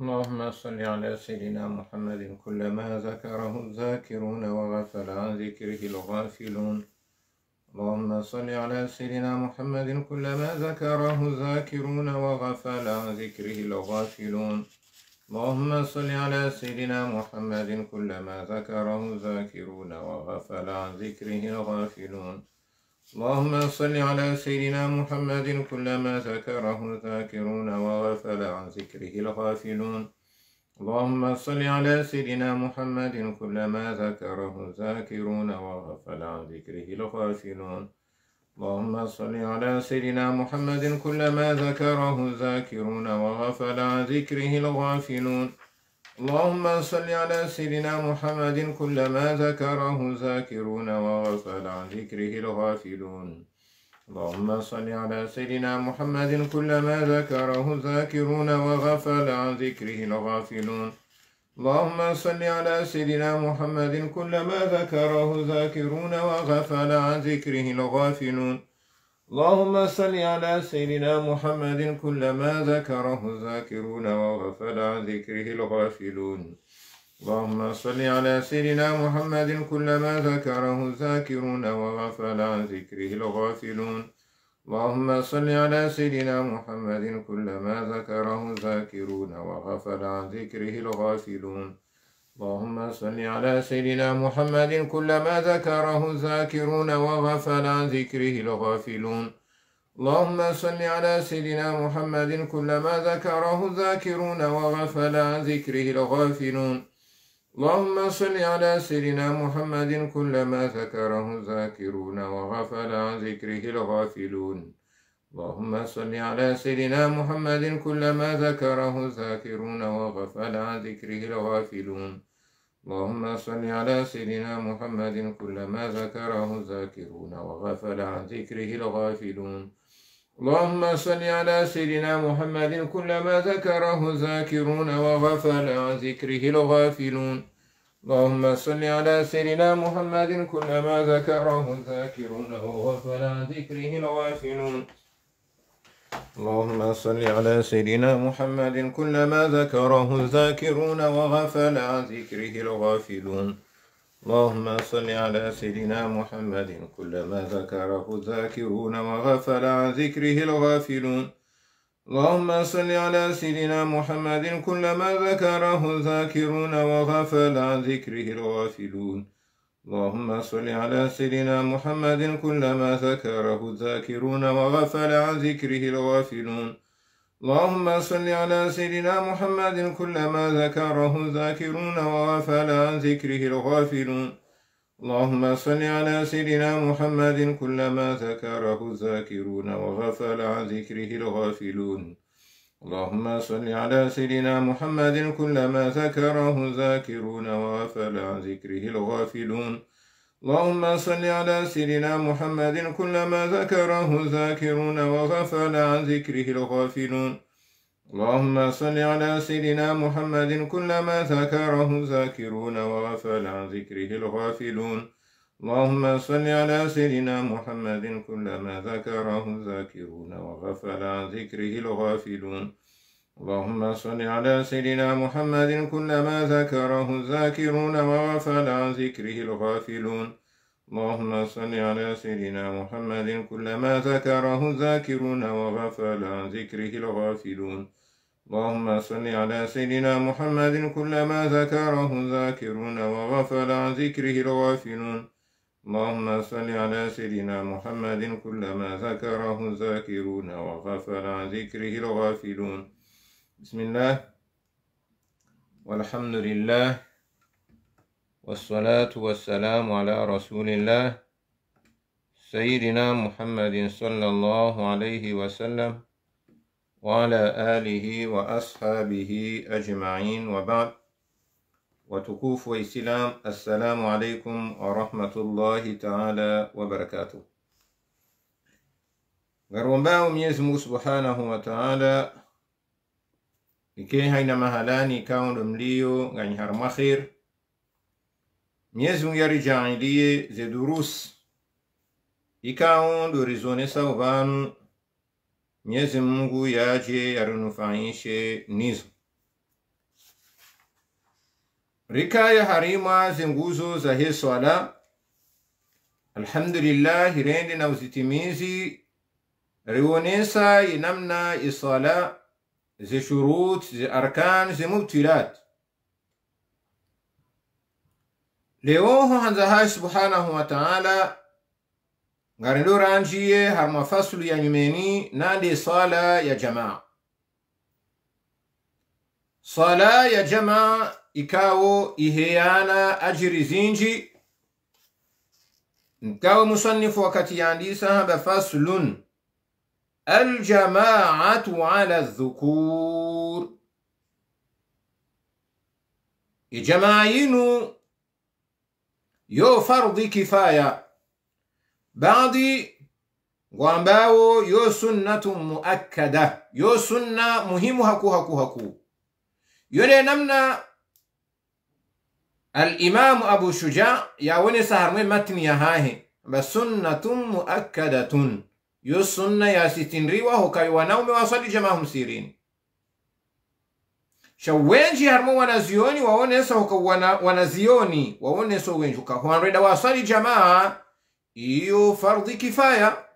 اللهم صل على سيدنا محمد كلما ذكره الذاكرون وغفل عن ذكره الغافلون اللهم صل على سيدنا محمد كلما ذكره الذاكرون وغفل عن ذكره الغافلون اللهم صل على سيدنا محمد كلما ذكره الذاكرون وغفل عن ذكره الغافلون اللهم صل على سيدنا محمد كلما ذكره الذاكرون وغفل عن ذكره الغافلون اللهم صل على سيدنا محمد كلما ذكره الذاكرون وغفل عن ذكره الغافلون اللهم صل على سيدنا محمد كلما ذكره الذاكرون وغفل عن ذكره الغافلون اللهم صل على سيدنا محمد كلما ذكره الذاكرون وغفل عن ذكره الغافلون اللهم صل على سيدنا محمد كلما ذكره الذاكرون وغفل عن ذكره الغافلون اللهم صل على سيدنا محمد كلما ذكره الذاكرون وغفل عن ذكره الغافلون اللهم صل على سيدنا محمد كلما ذكره الذاكرون وغفل عن ذكره الغافلون اللهم صل على سيدنا محمد كلما ذكره الذاكرون وغفل عن ذكره الغافلون اللهم صل على سيدنا محمد كلما ذكره الذاكرون وغفل عن ذكره الغافلون اللهم صل على سيدنا محمد كلما ذكره الذاكرون وغفل عن ذكره الغافلون اللهم صل على سيدنا محمد كلما ذكره الذاكرون وغفل عن ذكره الغافلون اللهم صل على سيدنا محمد كلما ذكره الذاكرون وغفل عن ذكره الغافلون اللهم صل على سيدنا محمد كلما ذكره الذاكرون وغفل عن ذكره الغافلون اللهم صل على سيدنا محمد كلما ذكره الذاكرون وغفل عن ذكره الغافلون اللهم صل على سيدنا محمد كلما ذكره الذاكرون وغفل عن ذكره الغافلون اللهم صل على سيدنا محمد كلما ذكره الذاكرون وغفل عن ذكره الغافلون اللهم صل على سيدنا محمد كلما ذكره الذاكرون وغفل عن ذكره الغافلون اللهم صل على سيدنا محمد كلما ذكره الذاكرون وغفل عن ذكره الغافلون اللهم صل على سيدنا محمد كلما ذكره الذاكرون وغفل عن ذكره الغافلون اللهم صل على سيدنا محمد كلما ذكره الذاكرون وغفل عن ذكره الغافلون اللهم صل على سيدنا محمد كلما ذكره الذاكرون وغفل عن ذكره الغافلون اللهم صل على سيدنا محمد كلما ذكره الذاكرون وغفل عن ذكره الغافلون اللهم صل على سيدنا محمد كلما ذكره ذاكرون وغفل عن ذكره الغافلون اللهم صل على سيدنا محمد كلما ذكره ذاكرون وغفل عن ذكره الغافلون اللهم صل على سيدنا محمد كلما ذكره ذاكرون وغفل عن ذكره الغافلون اللهم صل على سيدنا محمد كلما ذكره الذاكرون وغفل عن ذكره الغافلون اللهم صل على سيدنا محمد كلما ذكره الذاكرون وغفل عن ذكره الغافلون اللهم صل على سيدنا محمد كلما ذكره الذاكرون وغفل عن ذكره الغافلون اللهم صل على سيدنا محمد كلما ذكره الذاكرون وغفل عن ذكره الغافلون اللهم صل على سيدنا محمد كلما ذكره الذاكرون وغفل عن ذكره الغافلون بسم الله والحمد لله والصلاة والسلام على رسول الله سيدنا محمد صلى الله عليه وسلم وعلى آله وأصحابه أجمعين وبعد وتكوف وإسلام السلام عليكم ورحمة الله تعالى وبركاته غرومباو ميزمو سبحانه وتعالى إكي هين مهلاني كاون رمليو غن هرمخير ميزمو يرجع لي زي دروس إكاون دوريزوني سوفان ميزمو ياجي يرنفعيشي نيزم ya harima zinguzo za he swala alhamdulillah hirendi na uzitimizi rionesa inamna isala zi shurut zi arkan zi mubtilat leoho hai subhanahu wa taala ngarindo ranjiye harma fasulu ya nyumeni nandi sala ya jamaa sala ya jamaa ikawo iheana ajiri zinji nkawo musannifu wakati yandisa haba faslun aljamaatu ala dhukur ijamayinu yo fardi kifaya baadhi wambawo yo sunnatu muakkada yo sunna muhimu haku haku haku yone namna الإمام أبو شجاع يا سهر متن يهاهي بسنة مؤكدة يو سنة يا ستين وهو كي ونوم وصلي جماهم سيرين شوين جي هرمو ونزيوني وونسو ونزيوني وونسو وينجوكا هو ريدا وصلي جماعة iyo فرض كفاية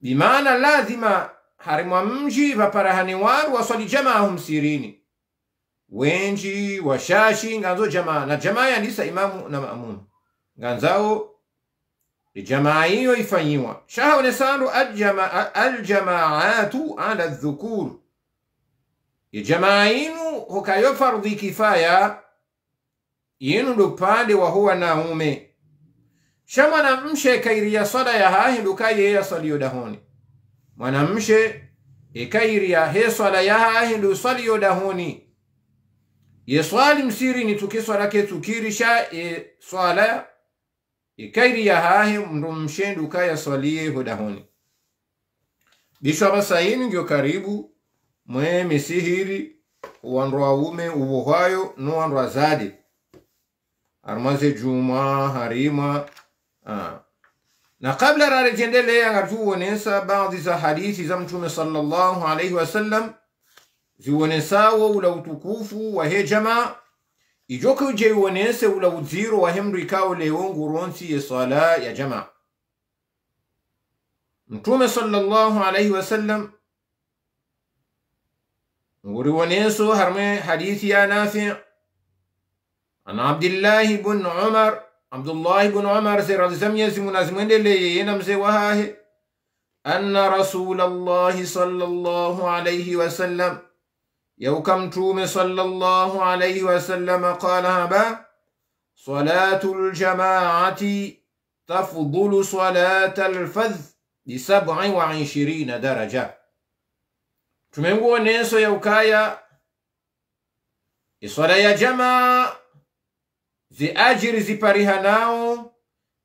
بمعنى لازم هرمو mji vaparahani وار وصلي jamaahum sirini wenji washashi nganzo jamaa na jamaa yandisa imamu na maamumu nganzao jamaa hiyo ifanyiwa shahone sandu aljamaatu ala dhukuru ijamaa inu hukayo fardhi kifaya yinu ndo upande wa huwa naume sha mwanamshe ikairia swala ya hahi ndukayeya swaliyo dahoni mwanamshe ikairia he swala ya hahi ndu swaliyo dahoni yeswali msirini tukiswalake tukirisha eswala ikairi e e hahe mndu mshendu ukayaswalie hodahoni bishwa basayini ngio karibu mwe misihiri wandu waume uvohwayo no wandu azadi armaze juma harima na kabla rarejendeleya ngatuwonesa baadhi za hadithi za mtume sallallahu alaihi wasallam ziwonesawo ula utukufu wa hejama ijoko jeiwonese ula udziro wa hemri kao lewongu ronsi ye sala ya jama mtume sallallahu alaihi wasallam ورونيسو هرمي حديث يا نافع عن عبد الله بن عمر عبد الله بن عمر سير الزمية منازمين اللي ينمزي وهاه أن رسول الله صلى الله عليه وسلم يو كم تومي صلى الله عليه وسلم قال هبا صلاة الجماعة تفضل صلاة الفذ لسبع وعشرين درجة تمنقو نيسو يو كايا صلاة الجماعة زي أجر زي پريهاناو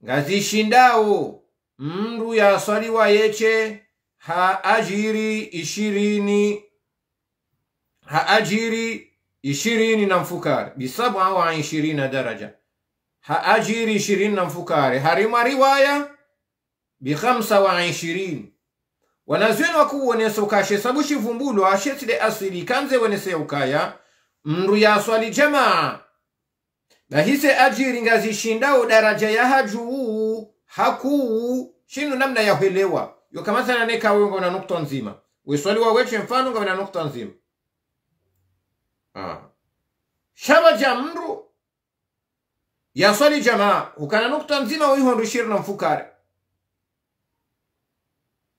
غزي شنداو مرو يا صلي ويچه ها أجري إشيريني haajiri ishirini na mfukari bisaba wa ishirina daraja haajiri ishirini na mfukari harima riwaya bikhamsa wa ishirini wanazweni wakuwonesa ukashesabu shivumbulu ashetile asili kanze wenese ukaya mndu yaswali jamaa nahise ajiri ngazishindawo daraja ya hajuuu hakuu shinu namna yahwelewa yokamathananekawengo na nukta nzima weswaliwa weche mfano ngavena nukta nzima Ah. shaba ja mndu yaswali jamaa hukana nukta nzima wiho ndu na mfukare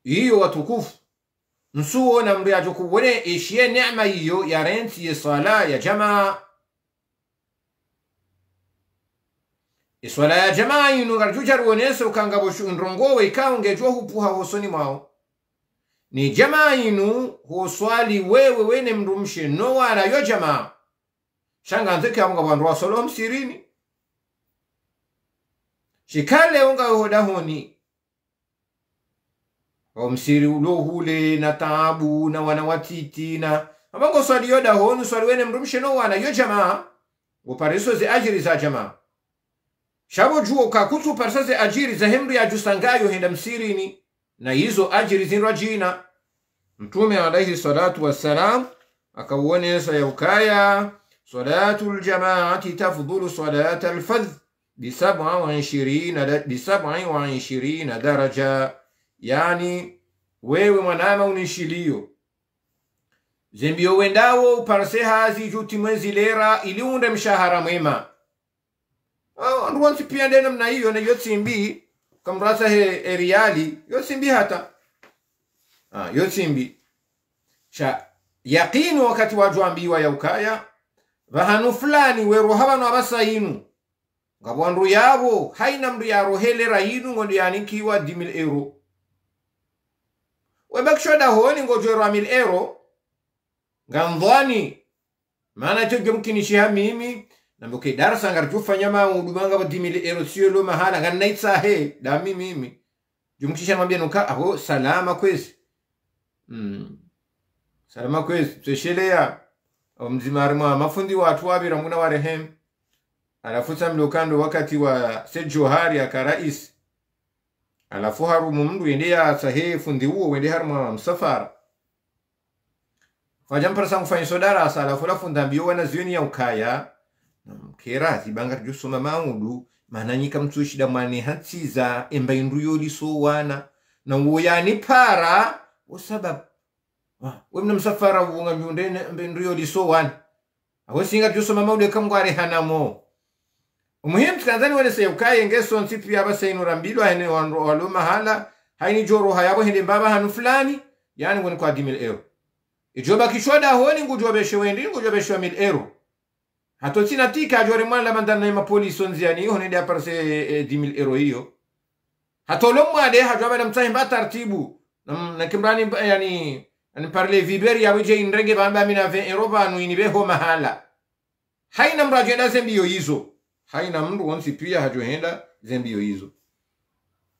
iyo watukufu nsuo na mndu yajokuwone ishiye nema iyo yarentiye sala ya jamaa iswala ya jamaa inu garjujaruwonese ukangaboshu nrongowe ikaungejuwa hupuha hosoni mwao ni jamaa inu huswali wewe wene mndumshe nowala yo jamaa shanganzike amunga wandu wasolo msirini shikale unga yohoda honi omsiri ulohule na taabu na wana watiti na amango swali yoda honu swali wene mndumshe nowana yo jamaa upariso ze ajiri za jamaa shavo juo kakutu upariso ze ajiri za hemri yajusangayo henda msirini na hizo ajiri zinrajina mtume alaihi salatu wassalam akauonesa yaukaya salatu ljamaati tafdulu salata lfadh bisab'i wa ishirina daraja yani wewe mwanama unishilio zembio wendawo uparse hazi juti mwezi lera iliunde mshahara mwema ah, anduwansi pia ndena mna hiyo nayotsimbi kamrasa he eriyali yosimbi hata ah, yosimbi sha yaqini wakati wajwambiwa yaukaya vahanu fulani weruha vano avasayinu ngavo ndu yavo haina mndu yarohelera yinu ngondo yanikiwa dimil ero webakishoda honi ngojwerwa mil ero ngandhwani maana cho mimi nambe okay darasanga richufanya mamo udumanga ba dimili siyo lo mahala ngannaitsahe dami mimi jumkisha mwambia nuka aho salama kwezi Hmm. salama kwezi tsesheleya omdzimari mwa mafundi watu wavira muna rehem. Alafuta mlokando wakati wa Johari ya karais. alafu haru mumdu yende ya sahe fundi uwo wende mwa msafara mfanyi sodara asa alafu la lafundambiyo wana zioni ziyoni yaukaya mkhera zibanga josoma maudu mananyika mtsushida mwane hatsiza emba indu wana na woyani phara osabab wemna msafara wunga myunde emba indu yolisowana awosinga josoma maudu ekamgware hanamo umuhimu tikanzani wene seyukaye ngesonsi pia baseinura mbilwa hene walo mahala haini joro hayabo hende mbaba hanu fulani yani wene kwa dimil ero ijoba kishwada honi ngujobeshe wendi ngujobeshe wa mil ero hato sina tika ajore la mandana ima ma polisi onziani yuhu honede aparse eh, 10000 eh, euro hiyo hato lomwade hajo abada mba tartibu na kimrani eh, yani ani parle viber ya wije inrege bamba mina 20 euro banu inibe ho mahala haina mraje da zembio hizo haina mru onsi pia hajo henda zembio hizo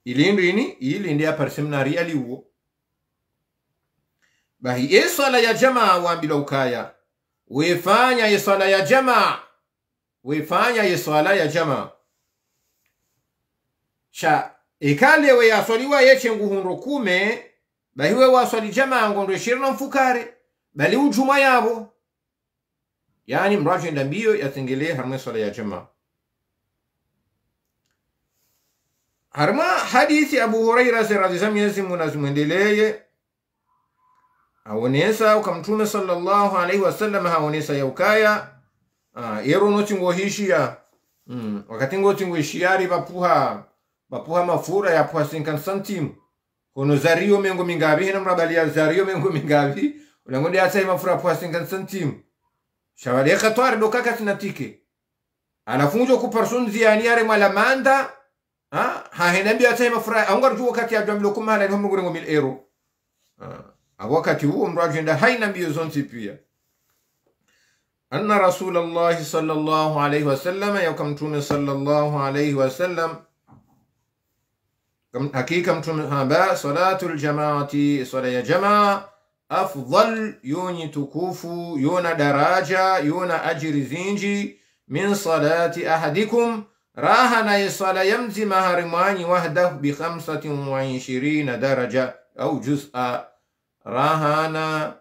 ili ilindu ini ilindi aparse mna reali uo bahi e ala ya jamaa wambila ukaya wifanya swala ya jamaa wifanya swala ya jamaa sha ikale we yaswaliwa yeche nguhundo kume bahiwe waswali jamaa ngondo ishirini mfukare bali ujuma yabo yani mracho enda mbio yatengele harma swala ya jamaa harma hadithi abu huraira radhiyallahu anhu munazimwendeleye awonesa ukamtume sallallahu alaihi wasallam hawonesa yaukaya uh, yero nocingohishiya mm, wakati ngo ngocingoishiyari vapuha vapuha mafura yapuha sinkan santim kono zariyo mengo mingavi hena mrabaliya zariyo mengo mingavi ulangodi asahi mafura apuha sinkan santim santimu shawadeka twari dokaka sinatike anafunjwa kuparsun ziyaniyare manda ah, ha henambi asahi mafura aungarjuwo kati ajwamilo kumhala mil ero ha. Ah. wakati huo mragenda haina mbio zonti pia anna rasulallahi salllahu alaihi wasallama yauka mtume salllahu alaihi wasallam hakika mtume haba salatu ljamaati sala ya jamaa afdal yoni tukufu yona daraja yona ajiri zinji min salati ahadikum راها نيصال يمزي مهرماني وحده بخمسة وعشرين درجة أو جزءا rahana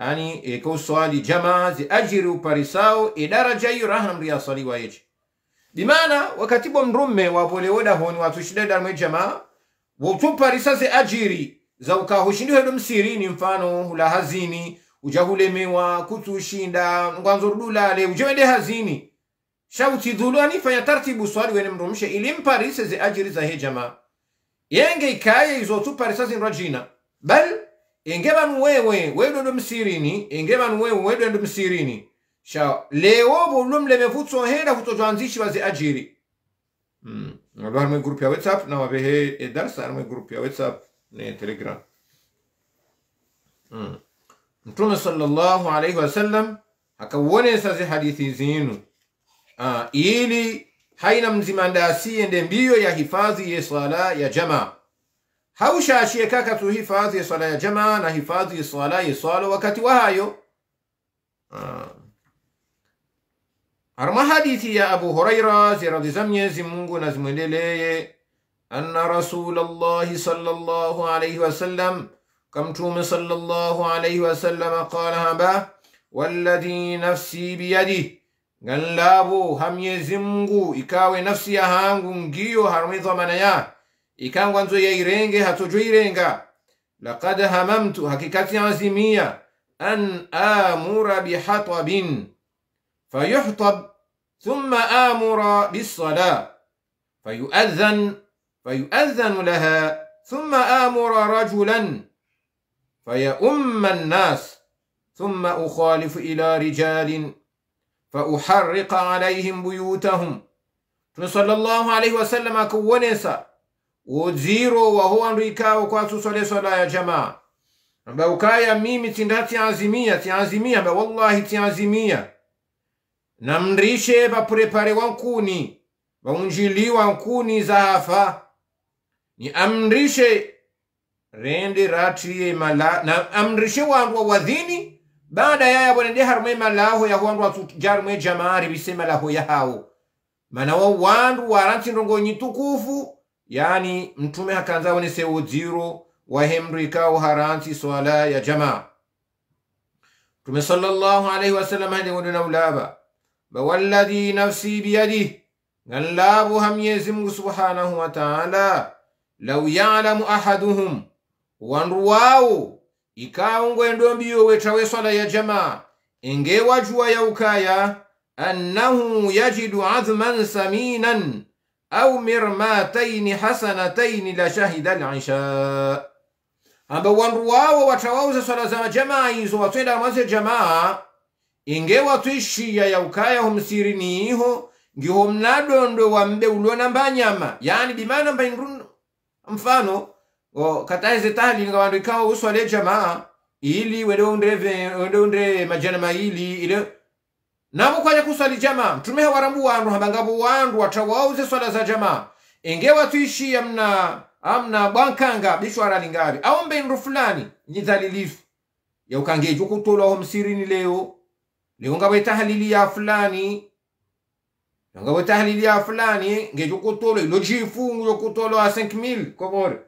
yani ikaw swali jamaa ziajiru parisao idara jayu rahanam riyasali wayeche bimana wakati wakatibo mrume wapolewoda honi watushidadaramwe jamaa wotuparisa ajiri za msiri ni mfano hula hazini uja ujahulemewa kutushinda lale rudulale wende hazini shautidhulu fanya tartibu swali wene mrumshe ili mparise ajiri za he jamaa yenge ikaye izotuparisa zinrwa jina bal enge vanhu wewe wedwedwe msirini enge vanhu wewe wedwende msirini sha shawa lewovo hela futsonhela futsotswanzishi vaze ajiri mm. vava arimwe group ya whatsapp na navavehe edarsa arimwe group ya whatsapp ne telegram mm. mtume sallallahu alaihi wasallam akauonesa ze hadithi zinu uh, ili haina mzimandasiye ende mbio ya hifadhi ya sala ya jamaa haushaashiye kakatu hifadhi ya swala ya jamaa na hifadhi ya swala ya swalo wakati wa hayo harma hadithi ya abu huraira ziradiza mnyezi mungu na zimwendeleye anna rasulallahi sallallahu alaihi wasallam kamtume sallallahu alaihi wasallam qala haba walladhi nafsi biyadih ngan laabo ha mnyezi mungu ikawe nafsi ya hangu ngiyo harmidhamana ya ikangwa nzo yairenge hatojoirenga laqad hamamtu hakikati azimia an amura bihatabin fayuhtab thumma amura bisala fayuadhan fayuadhanu laha thumma amura rajulan فيؤم الناس ثم أخالف إلى رجال فأحرق عليهم بيوتهم صلى الله عليه وسلم كونسا udziro ndu ikawo kwasusolesala ya jamaa amba ukaya mimi tinda tiazimia tiazimia amba wallahi tiazimia namndrishe vapurepare wankuni nkuni wankuni zahafa ni amrishe rende ratriye mala na amndrishe wandu wawadhini baada yaya wanende harumwe malaho yaho wandu jamaa ribise malaho ya hao mana wa wandu warantindongonyi tukufu yaani mtume onese sewudziro wa hemri kawo haransi swala ya jamaa tume sallallahu alayhi wasallam hade wonona ulaba ba walladhi nafsi biyadih ngan laabo mungu subhanahu wa taala law yalamu ahaduhum wandu wawo ikawo ngwendombiyo wetawe swala ya jamaa engewajuwa ukaya annahu yajidu azman saminan au mirmataini hasanataini la shahida al-isha, wandu wawo watawauza swala za jamaa izo watwenda mwaze jamaa ya ukaya yaukaya ni iho ngiho mnadondo wambe mbe uliona mbanyama yani bimana mbainrun mfano o kataeze tahlinga wandu ikawa uswale jamaa ili wede undre majana maili ili navo khwanya kuswali jamaa mtumehe warambu wandu hambangavo wandu watthavauze swala za jamaa enge wathuishiya mna amna bwankhanga bishwarali ngavi aombe ndu fulani nyidhalilifu ya ukangeja ukutolwaho msirini leo leo ngavo etahalili ya fulani ngavo etahalili ya fulani ngeja ukutolwa ilo jifungu wa 5000 kovore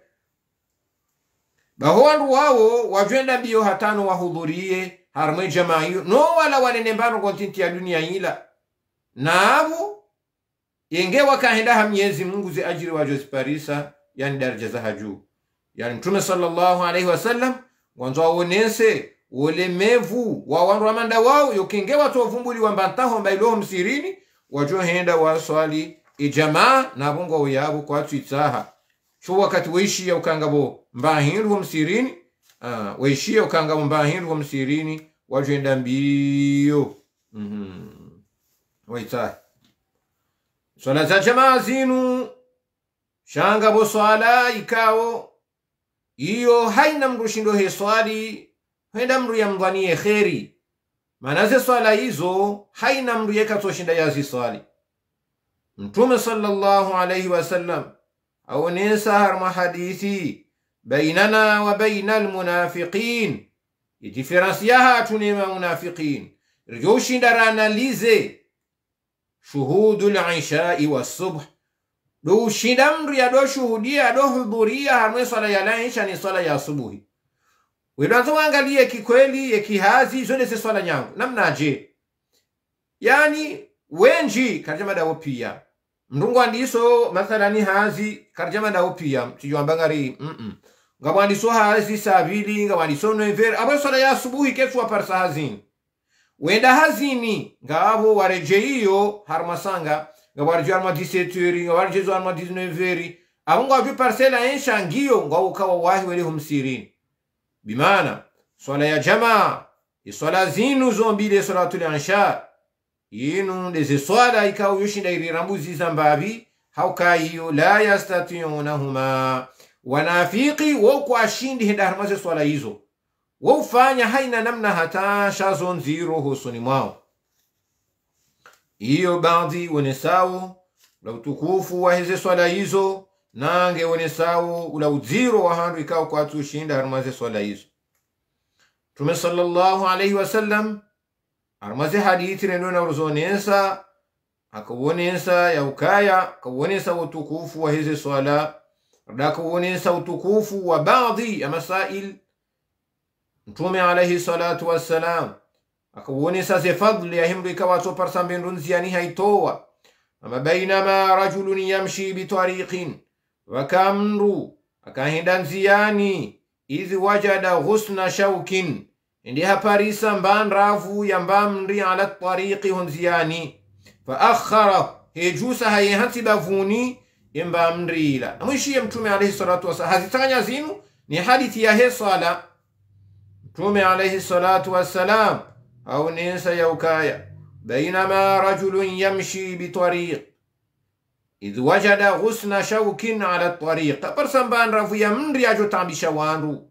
bahu wandu wawo wajwenda mbiyo hatano wahudhurie harmo harmay yu no wala wanene mbano kontinti ya dunia ila naavo yenge ha mnyezi mungu zi ajiri wa parisa yani daraja za haju yani mtume sallallahu alaihi wasallam wanzo wonese wole mevu wa wandu amanda wao yokenge watu wavumbuliwa mbantaho mbailoho msirini wajohenda waswali ijamaa e na vongo kwa kwatswitsaha sho wakati weishi weishiya ukangavo mbahinduho msirini uh, ah, waishiye ukanga mumbahindu kwa msirini wajenda mbiyo mm -hmm. waitai swala za jamaa zinu bo swala ikawo iyo haina mndu shindo he swali henda mndu yamdhanie kheri manaze swala hizo haina mndu yekatoshinda yazi swali mtume sallallahu alaihi wasallam aonesa harma hadithi bainana wa baina almunafiqin idiferansi yaha atunema munafiqin rjoushindaranalize shuhudu lishai wasubh doushinda mndu ado hudhuria hanwe swala ya laisha ni swala ya asubuhi wedwanza wangalie kikweli yekihazi zolese swala nyangu namnaje yani wenji karjama dawo pia mndungu andiso mathalani hazi karjama dawo pia mm -mm nga mwandiso hazi saa vili nga mwandiso noemvera apo ya asubuhi kesu waparisa hazini wenda hazini nga wareje iyo harumasanga nga wareje haruma 17 eri nga warejezo haruma 19 eri avo nga wavyo parsela enshangiyo nga wokawa wahi weleho msirini bimana swala ya jamaa iswala zinu zombili eswalatul ansha yinu ndeze swala ikawo yoshinda irirambuziza mbavi haukayiyo la yastatiyunahuma wanafiki woukwashindi hidarma ze swala hizo woufanya haina namna hata shazo nziro husuni mwao iyo baadhi wenesawo la utukufu wa heze swala hizo nange wenesawo ula udziro wa handu ikawo kwatu ushinda harma swala hizo tume sallallahu alaihi wasallam harma hadithi rendo na uruzonesa akawonesa yaukaya akawonesa utukufu wa swala labda kuonyesha utukufu wa baadhi ya masail mtume alaihi salatu wassalam akauonyesha ze fadli yahimrika watoparsa mbindu nziani haitowa ama bainama rajulun yamshi bitariqin wakamru akahinda nziani idhi wajada ghusna shaukin ndi haparisa mba nravu ya mba mri ala tariqi hunziani faakhara hejusa hayehansi bavuni imba amri ila amwishie mtume alayhi salatu wasalam hazitanya zinu ni hadithi ya hesala mtume alayhi salatu wassalam au ninsa yaukaya بينما رجل يمشي بطريق إذ وجد غصن شوك على الطريق برسم بان رفيا من رياجو تعمي شوانرو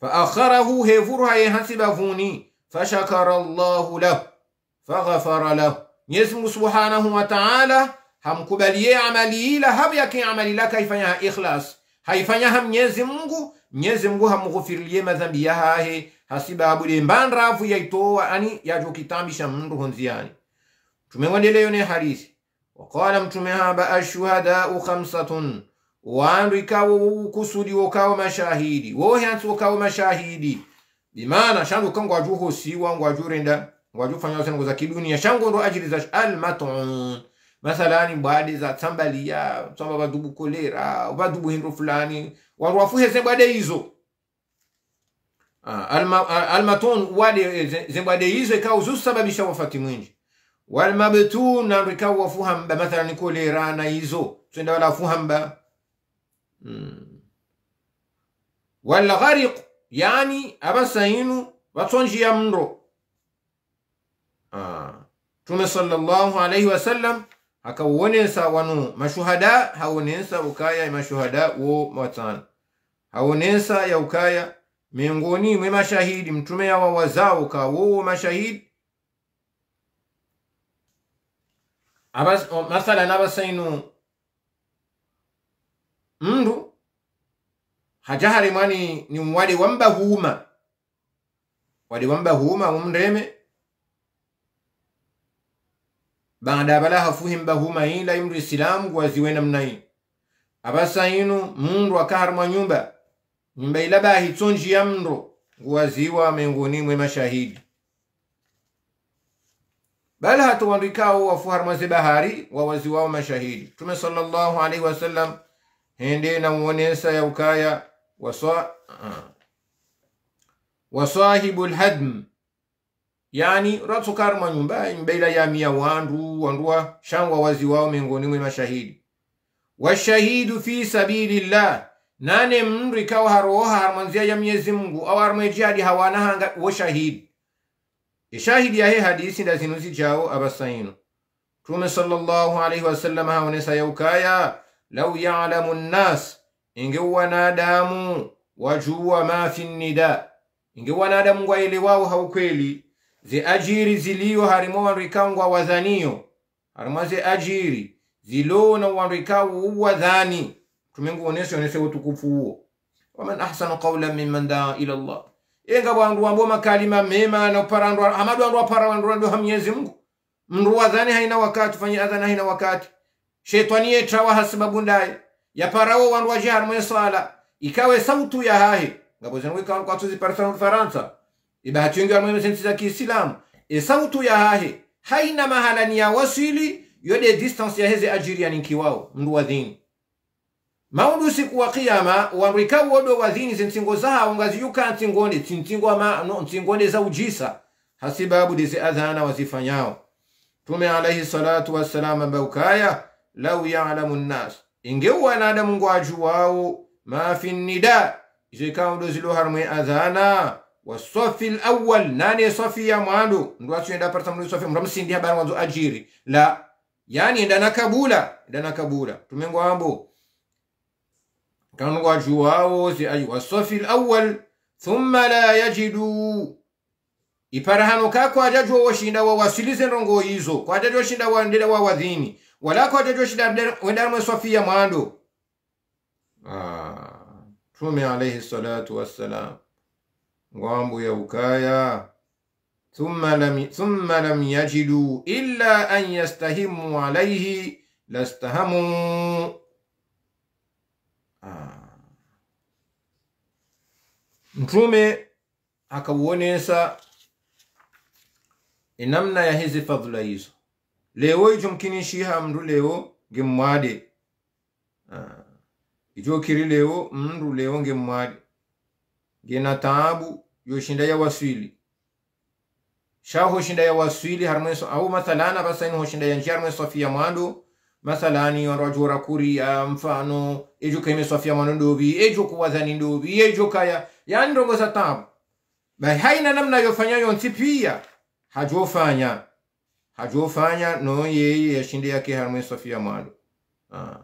فأخره هيفورها يحسب فوني فشكر الله له فغفر له يسمو سبحانه وتعالى hamkubalie amali ila habu yake amali lake haifanyaha ikhlas haifanyaha mnyezi mungu mnyezi mungu hamughufirilie madhambi yahahe hasibabule mbanrafu yaitoa ani yachokitambisha mndu honziani tumengondeleyo ne harisi waqala mtume haba ashuhadau khamsatun wandu ikawo kusudi wokawo mashahidi wohe ansi wokawo mashahidi bimana shandu ngwa jurenda ngwa jufanya sengo za kidunia ndo ajili za almatun mathalani mbwade za tsambaliya tsamba vadubu kolera vadubu hindu fulani waru wafuhe zembwade izo ah, almaton wade zebwade izo ikawa uzusababisha wafati mwinji walmabtun nandu ikawa wafuhamba mathalani kolera na izo tsenda wala fuhamba hmm. walghariq yani abasahinu vatsonjiya mndo ah. tume sallallahu alaihi wasallam akawuonesa wanu mashuhada hawonesa ukaya mashuhada wo watana hawonesa ya ukaya miongoni mwe mashahidi mtume ya wawazao ka wowo mashahidi Abas, o, masalan abasainu mndu hajahari mwani ni wade wambahuma wade wambahuma umndeme bangada abala hafuhimba humaila imru isilamu gwaziwe namnai abasa inu mundu akaharumwa nyumba nyumba ila bahitso njiya mndu guwaziwa miongoni mwe mashahidi bala hatu wandu ikao wafuharumwa ze bahari wawaziwao mashahidi mtume sallallahu alaihi wasallam hende na uonesa ya ukaya waswa uh, wasahibu lhadm yani ratsokari manyumba ya yamiya wandu wandua shangwa wazi wao miongoni mwa mashahidi washahidu fi sabilillah nane mndu ikawa haroha harmanzia ya mnyezi mungu au harmwe jihadi hawana hanga wo shahidi ishahidi yahe hadisi zinuzi jao abasaino tume sallallahu alaihi wasallam haonesa sayukaya lau yalamu an-nas inge wanadamu wajua ma fi nida inge wanadamu wao haukweli ajiri ziliyo harimo wanrikangwa wazaniyo harimo ze ajiri zilo na wanrikawu wadhani tumengu onese onese utukufu huo waman ahsanu qawlan mimman daa ila Allah enga wandu wambo makalima mema na parandu amadu wandu wapara wandu wandu hamyezi mwenyezi mungu mndu wadhani haina wakati fanyi adhana haina wakati shetani wa hasibabu ndaye ya yaparawo wandu waje harimo ya sala ikawe sautu ya hahe ngabo zinawika wandu kwatuzi parsa faransa ibahati wengi wamwene senti za kiislamu esautu ya hahe haina mahala ni ya wasili yode distance ya heze ajiri yani nkiwao mndu wa dhini maundu siku wa kiyama wamrika wodo wa dhini zintsingo zahawo yuka ntsingone tintingo ama no ntsingone za ujisa hasibabu dize adhana wazifanyawo tume alaihi salatu wassalam ambaukaya lau yalamu nnas na adamu ngwajuwawo ma fi nida izo ikaundoziloharumwe adhana wasafi lawal nani safi ya mwandu ndu asuenda apartamdu safi mra msindi habari mwanzo ajiri la yani enda nakabula enda nakabula tumengo ambo kanwa juwao si ayu wasafi lawal thumma la yajidu iparahano ka kwajajwa washinda wawasilize ndongo izo kwajajwa washinda wa wadhini wala kwa jajwa kwajajwa shinda safi ya mwandu ah. tume alayhi salatu wassalam ngambo ya ukaya thumma lam, thumma lam yajidu illa an yastahimu alayhi lastahamu ah. mtume akauonesa inamna ya hizi fadhula hizo lewo icho mkinishiha mndu lewo ngemmwade ah. ijo kiri lewo mndu lewo ngemmwade ngena taabu yoshinda ya waswili shaho shinda ya waswili harmweso au mathalan abasaini hoshinda ya njia harmwe sofia mwandu mathalani yorajora kuri ya mfano ejo kaime sofia mwandu ndovi ejo kuwadhani ndovi ejo kaya yani za tabu bai haina namna yofanya yonsi pia hajofanya hajofanya no yeye yashinda ke harmwe sofia mwandu ah.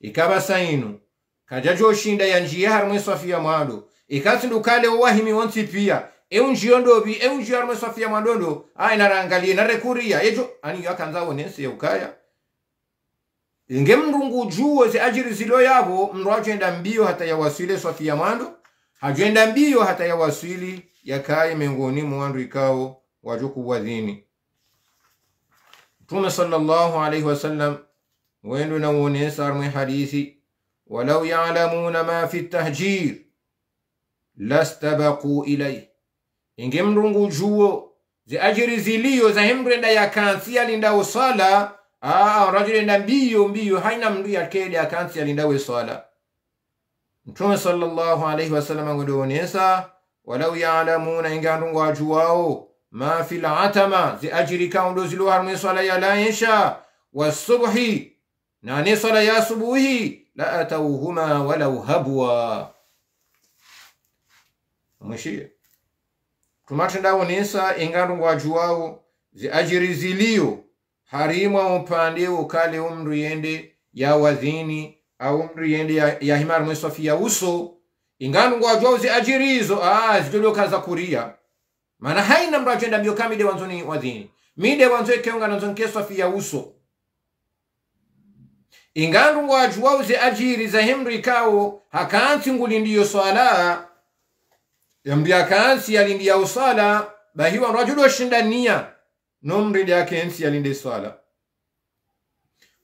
ikaba sainu kajajo shinda ya njia harmwe sofia mwandu ikatsindu ukhale owahimi wontsiphiya eunjiyo sofia eunjiyo ai safiya mwandondo ainarangalie narekuriya ejo aniyo akhanza awonensiye ukhaya ngemrungu ujuwe se zilo yavo mndu ajoenda mbio hata yawaswile sofia mwando hajoenda mbio hata yawaswili yakaye mengoni mwandu ikao wajokuwadhini mtume sallallahu alaihi wasallam na nauonesa arumwe hadithi walau yalamuna ma fi tahjir lastabaku ilayhi inge mrungu juwo zi ajiri ziliyo za hemrenda ya yalindawo swala aa rajulenda mbiyo mbiyo haina mndu yakele yakansi yalindawe swala mtume sallallahu alaihi wasallam angodowonesa walau yalamuna inge andungu ajuwawo ma fil atama zi ajiri kaundo ziluharumwe ya laisha wasubhi nane swala ya subuhi la atauhuma walau habwa mwishie tumathendawo nisa ingatu ngwajuwawo ziajiri ziliyo harimwa upande ukale umndu yende ya wazini au mndu yende ya, ya himari mwesafiya uso ingatu ngwajuwawo ziajirizo a zitoliokaza kuriya mana haina mndu achenda myoka mide wanzoni wazini mide wanzo ekeonga nanzo ya uso ingandu ngwajuwawo ajiri za himndu ikawo hakansi ngulindiyo ndiyo swala emriaka nsi yalindiyawo usala bahiwa rajulo shinda niya nomrida yake ensi yalinde sala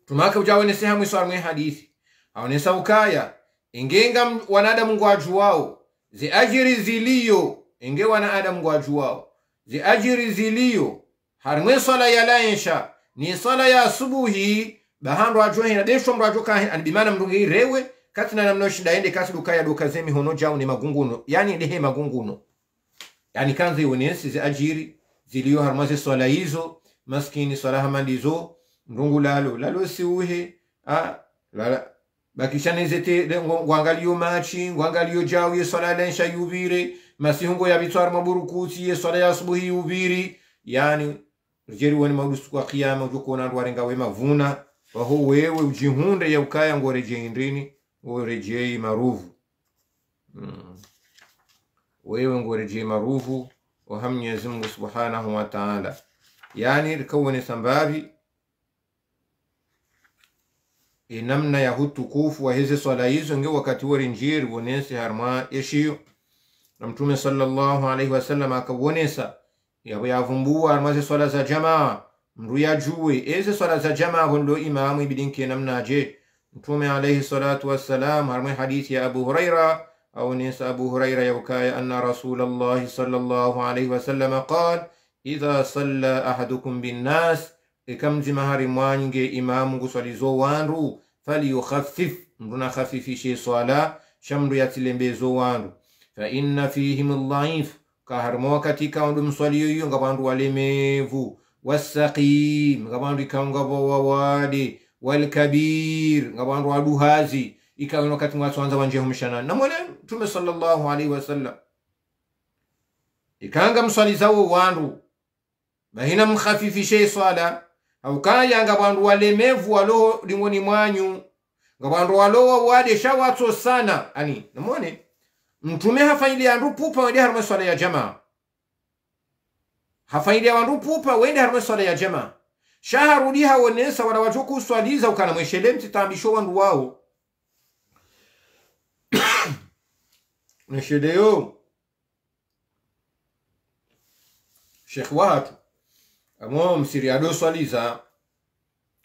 tumaka ujawenese hamwe swala mwe hadithi aonesa ukaya engenga wanadamu ngwajuwao zi ajiri ziliyo enge wanadamu ngwajuwao zi ajiri ziliyo harimwe swala yalaensha ni sala ya subuhi asubuhi bahandwajohena deshomrwajokahe anibimana rewe kati na namno shida ende ya duka zemi hono jau ni magunguno yani lehe magunguno yani kanzi wenesi zi ajiri ziliyo harmazi swala hizo maskini swala hamandizo mrungu lalo lalo siuhe a lala bakishane zete ngwangalio machi ngwangalio jau ye swala lensha yubire masihungo ya bitwar maburukuti ye swala ya subuhi yubiri yani rjeri wani maulusu kwa kiyama ujoko na ndwarenga wema vuna waho wewe ujihunde ya ukaya indrini urejei maruvu mm. wewe ngurejei maruvu wa mwenyezi mungu subhanahu wa taala yani likawone sambavi inamna e yahu tukufu wa hizi swala hizo nge wakati wori njiri wonesi harma yeshiyo na mtume sallallahu alaihi wasallam akawonesa yabo yavumbua harmazi swala za jamaa mndu yajuwe ezi swala za jamaa hondo imamu namna je mtume alayhi salatu wassalam harmwe hadithi ya abu huraira au nisa abu huraira yaukaya anna rasul llahi salllahu alaihi wasallam qal idha salla ahadukum binnas ekamzima hari mwange imamu guswalizo wandu falyukhaffif mnduna khafifishe swala shamndu yatilembezo wandu fainna fihim dhaif kaharimo wakati kaundu mswaliyoyo nga bandu walemevu wasakim nga bandu ikaunga vowawade walkabir nga vandu waduhazi ikawena wakati mwatsanza humshana na mwele mtume sallallahu alaihi wasallam ikanga mswalizawo wandu bahina mkhafifishe swala aukayanga vandu walemevu waloho lingoni mwanyu nga vandu walowa wadesha watso sana ani mwele mtume hafaili andu pupa wende harma swala ya jamaa hafaili andu pupa wende harma swala ya jamaa shaharuni hawonesa kuswaliza wachokuswaliza ukanamweshele mtitambisho wandu wawo nesheleyo shekh watu amo msiri adoswaliza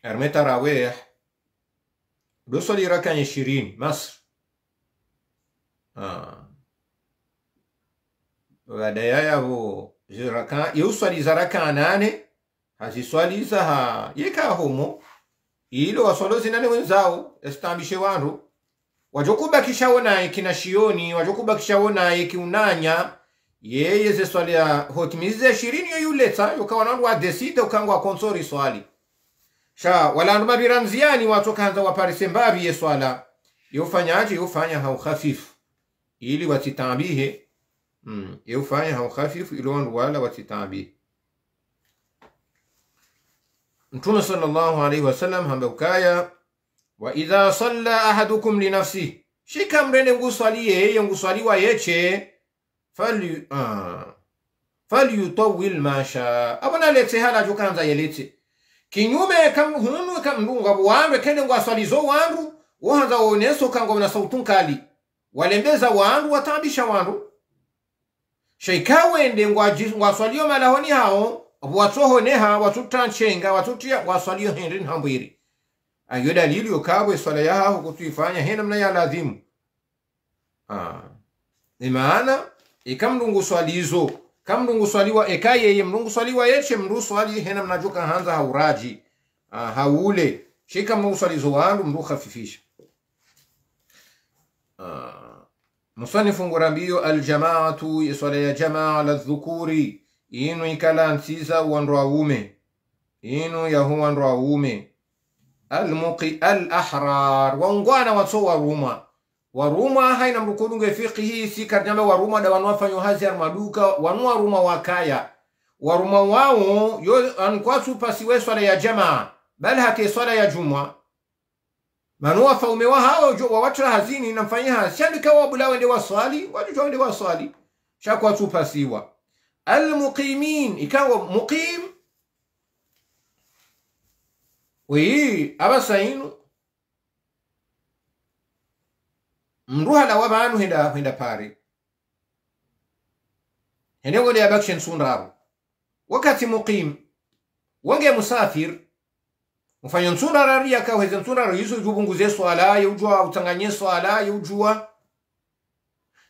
erme tarawih doswali raka ishirini masr ah. baada yayavo raka yeuswaliza raka nane aziswalizaha yekha homo ilo wasolozi nane wenzawo yasitambishe wanthu wachokuba kishawonaye kinashiyoni wachokuba kishawonaye kiunanya yeye zeswalya hotimiziza ishirini yoyuletsa yokawana wanthu wadeside ukhangwa akonsori swali sha walandu mapira mziyani watokhanza waparise mbavi yeswala yofanyace yofanya haukhafifu ili watsitambihe mm. yofanya haukhafifu ilo wanthu wala watsitambihe mtume sallallahu alaihi wasallam hambe ukaya wa idha salla ahadukum linafsi shika mrende nguswaliye yeye nguswaliwa yeche fali uh, ah, fali masha abona lete hala jukanza yelete kinyume kam hunu kam ndunga buwandwe kende zo wandu wohanza oneso kango na sautu nkali walembeza wandu watambisha wandu sheikawende nguswaliyo malahoni hao opo watsohoneha watsutta ntxenga watsuttiya waswaliyo henri nthambo iri ayo dalili yokhapo iswala yahaho kuti ifanya hena mna ya yalazimu imaana ika mlungu swalizo ka mlungu swaliwa eka yeye mlungu swaliwa yeche mndu swali hena mna juka hanza hauraji haule shika mlungu swalizo wandu mndu khafifisha ah. musanifu ngurambiyo aljamaatu iswala ya jamaa ala dhukuri inu ikala nsiisa uwandu awume inu yahu wandu awume almuqi alahrar wangwana watso warumwa warumwa haina mrukulunge fiqihi waruma warumwa dawanwafanyo hazi armaduka wanu warumwa wakaya warumwa wawo yo ankwasu pasiwe swala ya jamaa bali hake swala ya jumwa manu wafaume wa watu wawatra hazini namfanyia hasi shandikawa wabula wende waswali wajuta wende waswali shakwatupasiwa almuqimin ikawa muqim wiyi abasainu mruhala wa bantu hinda hinda pari henengode yabakshen sundaru wakati muqim wange musafir mfanya nsundararu yakaweze nsundararu yiso jubunguze swala yeujwa utanganye swala yeujua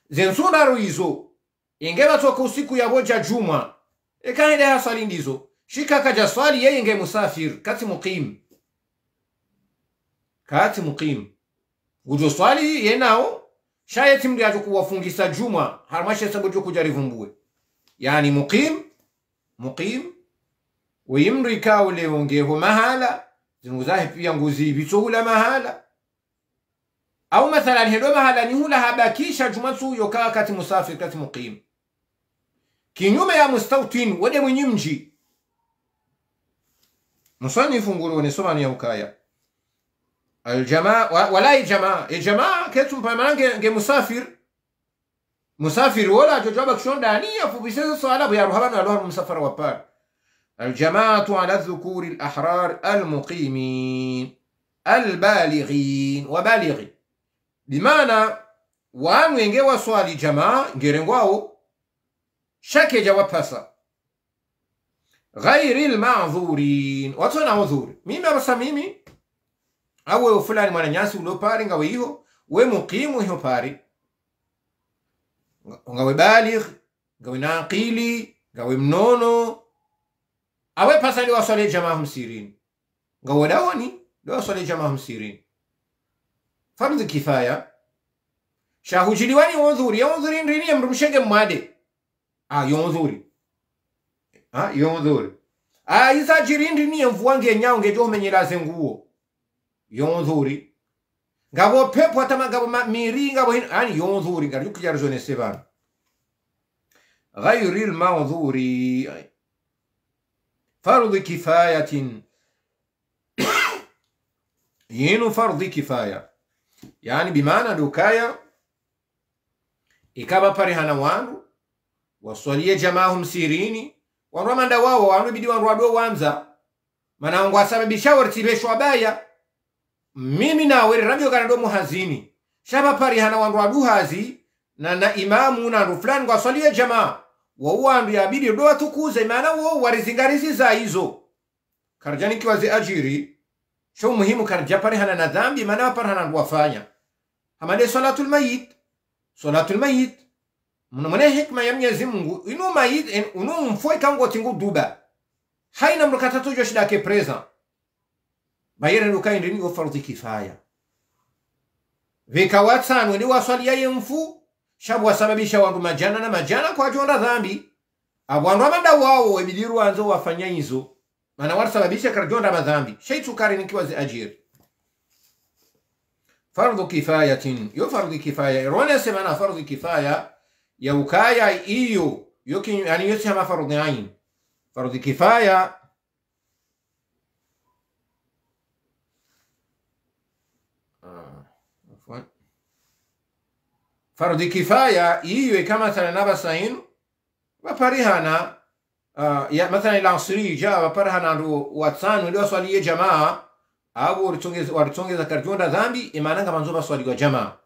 ze izo yengebatoka usiku yawoja juma ya swali ndizo shika kaja swali yeye nge musafir kati muqim kati muqim gujo swali yenao shayeti mndu yacho kuwafungisa juma harmashe haramashe sabujo kujarivumbue yani muqim muqim uyimndu ikawo leo ngeho mahala zingu pia nguzi bitsohula mahala au mathalan hedo mahala ni nihula habakisha juma tsuyo kaa kati musafir kati muqim kinyume ya mustautin wode mwenye mji musanifu nguruni somani ya ukaya aljamaa wa, wala ijamaa ijamaa e ketu mpamanange nge musafir musafir wala jojaba kishondani afubisese swala bya ruhabana aloha musafara wa aljamaatu ala dhukuri alahrar almuqimin albalighin wabalighi bimana wamwenge waswali jamaa ngerengwao شك يجاوب هسا غير المعذورين watu wanaodhuri mimi abasa mimi awe fulani mwananyasi uliopari ngawe iho we muqimu iho pari ngawe baligh ngawe naqili ngawe mnono awe pasa liwaswale jamaa msirini ngawe dawani liwaswale jamaa msirini fardhi kifaya shahujiliwani wodhuri yawodhuri ndrini yamrumshege mwade Ah, yonzuri. Ah, yonzuri. Ah, isa chirindi niye mvuwange nyawo ngechomenyera senguwo. Yonzuri. Ngabo pepo atama ngabo miri ngabo hino. Ani ah, yonzuri ngari yukijaro zone sevan. Ghayril maudhuri. Fardhi kifayatin. Yinu fardhi kifaya. Yani bimana dukaya. Ikaba pare hana wandu waswalie jamaahum sirini wanwa manda wawo bidi wanobidi wanrwaduo wamza manango asababisha warisireshwa baya mimi na nawe riradio do muhazini shaba pari hana do hazi na na imamu na nandu fulani gwaswalie jamaa wa wouwandu yabidi do watukuze maana wo warizingarizi za hizo karjani kiwazi ajiri sho muhimu karja pari hana na dhambi maana wapari hana ndu hamade salatul mayit salatul mayit mune hikma ya mnyezi mungu inu inu maid inumfue kango tingu duba haina tatu jo shida ke preza bayere lukai ndini go fardhi kifaya vikawatsanwe ni waswali yaye mfu shabu wasababisha wangu majana na majana kwa jonda dhambi abwandu amanda wawo ebidiru anzo wafanya izo mana warisababisha karjonda madhambi shaitukari nikiwazi ajiri kifaya kifayatin yo fardhi kifaya irone semana fardhi kifaya ya ukaya iyo yokin yani yote ama farudhi ain farudhi kifaya ah, farudhi kifaya iyo kama tana nabasain waparihana uh, ya mathalan la asri ja waparihana ndo watsanu ndo swali ya jamaa abu ritunge ritunge za karjunda dhambi imana kama nzoba swali wa jamaa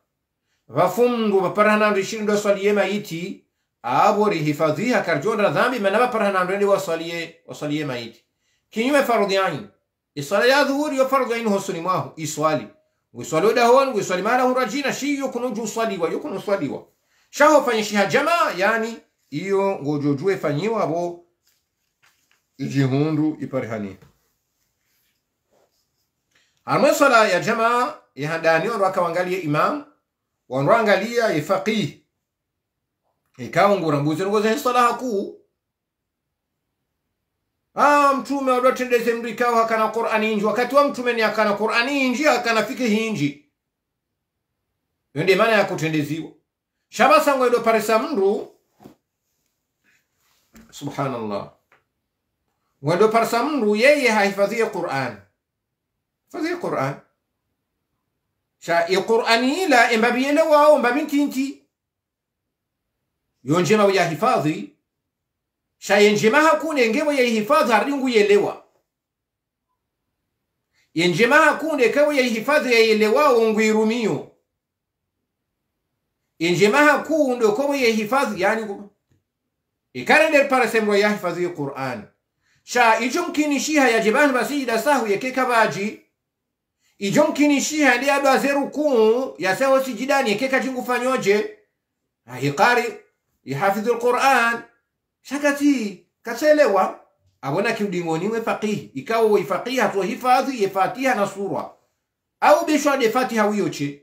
vafundu vaparhanandu ishirindu aswaliye maiti avo rihifadhiha karjondra dhambi mana vaparhanandu ende waswaliye waswaliye maiti kinyume farudhi ain iswala ya dhuhuri yo farudhi ain hosuni mwahu iswali wiswali odahon wiswali mara hurajina shi yokunuju uswaliwa yokunuswaliwa shaho fanyishiha jamaa yani iyo ngojojue fanyiwa abo ijihundu iparihani harmwe swala ya jamaa yahandaniwa ndo akawangalie imamu wanrangalia ifaqi ikawa ngurambuzi ngoze hisalaha kuu ah mtume wadatendeze mndu kawa hakana qurani inji wakati wa mtume ni hakana qurani inji hakana fikih inji maana ya maana yakutendeziwa shabasango ndo parisa mndu subhanallah ndo parisa mndu yeye haifadhie quran hifadhie quran sha iqur'ani la embabiyelewa ombabintinti yonjema ya hifadhi sha yenjema hakune ngewe ya hifadhi haringu yelewa yenjema hakunde kewe ya hifadhi ya yelewa ongwirumiyo yenjema hakunde kewe ya hifadhi yani kuma para semro ya hifadhi ya Qur'an sha icho mkinishi hayajibani basijida sahu yekeka baji ijo mkinishiha ndi adu aze rukuu yasawo sijidani ekeka tingufanyoje ahikari ihafidhu lquran shakati kaselewa abona kiudingoniwe faqihi ikawo ifaqihi hatuwa hifadhi ye fatiha na sura au bishwade fatiha wiyoche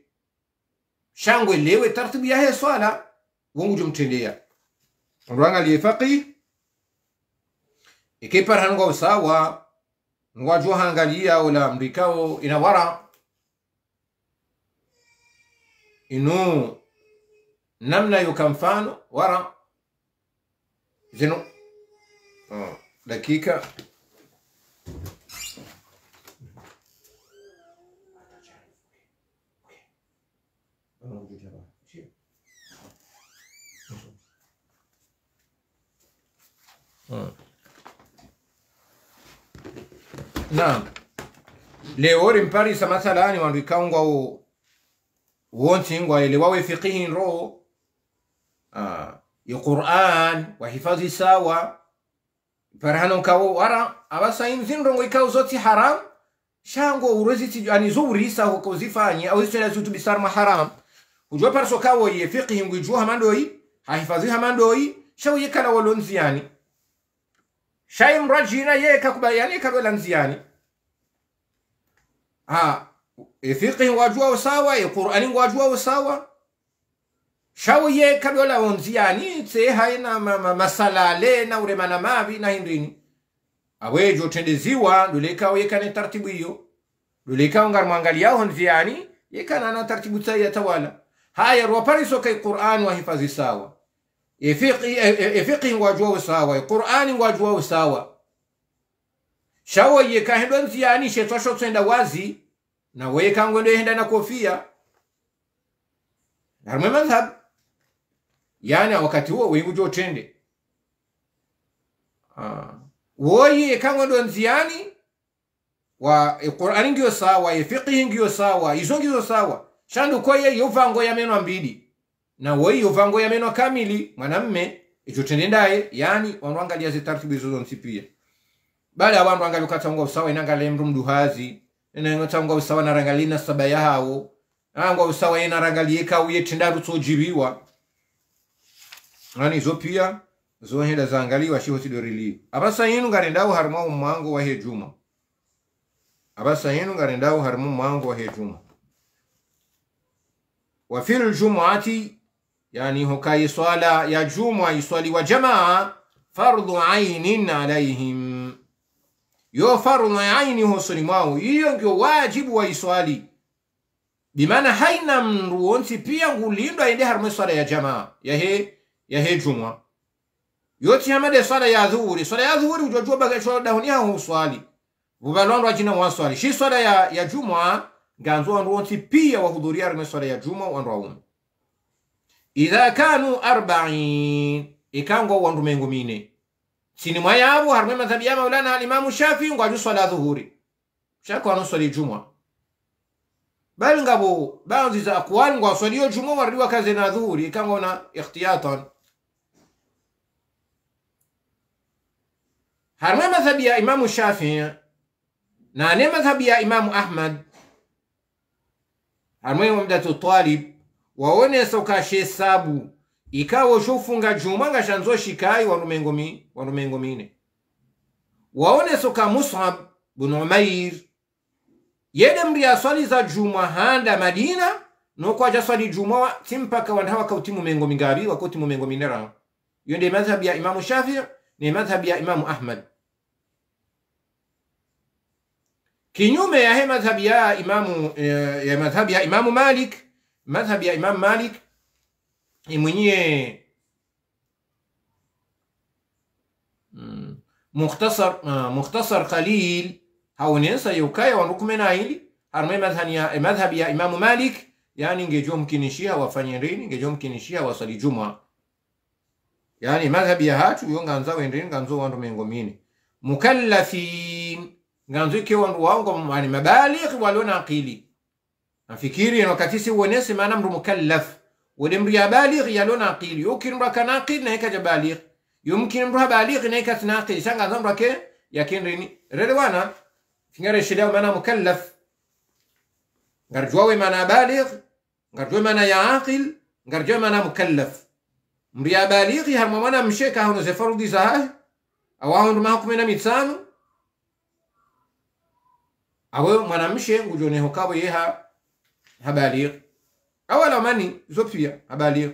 shangwe lewe tartibu yahe swala wongujo mtendea ndwanga liye faqih ikiparhango ngwajuhangalia ula mrikao inawara inu namna yuka mfano wara zinu oh, dakika Okay. Okay. naam mpari mparisa mathalani wandu u ikangwa ngwa ele wawe fiqihin ro Qur'an wa hifadhi sawa parhano kawo wara abasa abasayin zinrongo ikawo zoti haram shango ureziti ani zuurisa ho zifanyi au isela zutu bisar ma haram ujwa parso kawo ye fiqhin gwijuha mandoi hahifadhi hamandoi yekala kana walonziani shay'in rajina yeye kakubali yani kadwela nziani ha ifiqhi wajua usawa qur'ani wajua usawa shau ye kadwela onziani tse haina masalale na uremana mavi na hindini awejo tendeziwa ye kana tartibu hiyo ho ngarmwangalia ye kana na tartibu tsaya tawala haya pariso kai qur'an wa hifadhi sawa efiqi e, ngwajuwawo sawa equr'ani ngwajuwawo sawa hendo yekahendo she shetswasho tswenda wazi na we ka wekangwendo yehenda na kofia narimwe madhhabu yani wakati huo wingu tende. ah. woyi ndo nziyani wa equr'ani ngiyo sawa efiqihi ngiyo sawa izo ngizo sawa shandu kwa ye koye ya yamenwa mbidi nawo iyo vango ya meno kamili mwanamme icho ndaye yani wandu ze zitaratibu hizo zonse pia bale abandu angalikatsanga usawa inangalemru mduhazi inatsanga usawa na narangalina saba ya yahawo angwa usawa ina uye tenda tendaru jibiwa nani izo pia zoheda zaangaliwa shiho sidorili abasa yenu yinu ngarendawo harimo mwango wa hejuma abasa yenu yinu ngarendawo harimo mwango wa hejuma wa fil jumuati yani hukai swala ya juma iswaliwa jamaa fardhu ainin alaihim yo fardhu aini hosoni mwao iyo ndio wajibu wa iswali bimana haina mndu wonsi pia ngulindwa ende harume swala ya jamaa yahe yahe jumwa yoti hamade swala ya dhuhuri swala ya dhuhuri ujojua bakashwa hahu swali vubalwandwa jina wanswali shi swala ya, ya jumwa nganzo wandu wonsi pia wahudhuria harume swala ya jumwa wandu waume idha kanu arbain ikango wandumengo mine sini mwayavo harumwe madhabi ya maulana alimamu shafi ngwaju swala dhuhuri shako anoswali jumwa bali ngabo baadhi za akwali ngwaswaliyo jumwa wariwa kaze na dhuhuri na ikhtiyatan harumwe madhabi ya imamu shafi na ne madhabi ya imamu ahmad wa mdatu talib waonesa ukashe hesabu ikawo shofunga juma nga shanzo shikai mi warumengo mine waonesa uka musab bunu umair yede mri aswali za juma handa madina nokwaja swali juma timpaka wanda wakautimu mengo mingabi wakotimu mengo minera iyo ndiye madhhabi ya imamu shafii ni madhhabi ya imamu ahmad kinyume yahe madhhabi ya imamu eh, ya madhhabi ya imamu malik madhhabi ya Imam Malik mwenyewe mm. mukhtasar uh, mukhtasar qalil haonesa yokaya wanukumena hili harume madhhabi ya eh, ya Imam Malik yani ngejo mkinishia wafanye nini ngejo mkinishia wasali juma yani madhhabi ya hatu yonga nzao endeni nganzo wandu mini mukallafin nganzo ike wandu wango yani mabaligh walona akili nafikiri wakati si uonesi maana mru mukallaf ule mru ya baligh yalo naqil yukin mru kanaqil na ikaja baligh yumkin mru baligh na ikat naqil shanga zamra ke yakin rini redwana fingare shida maana mukallaf ngarjwawe maana baligh ngarjwawe maana ya aqil ngarjwawe maana mukallaf mru ya baligh har mwana msheka hono ze farudi sahih awaho ndo mahukumi na mitano awe mwanamshe ngujoneho kabo yeha habalir awala ah, mani zopia habalir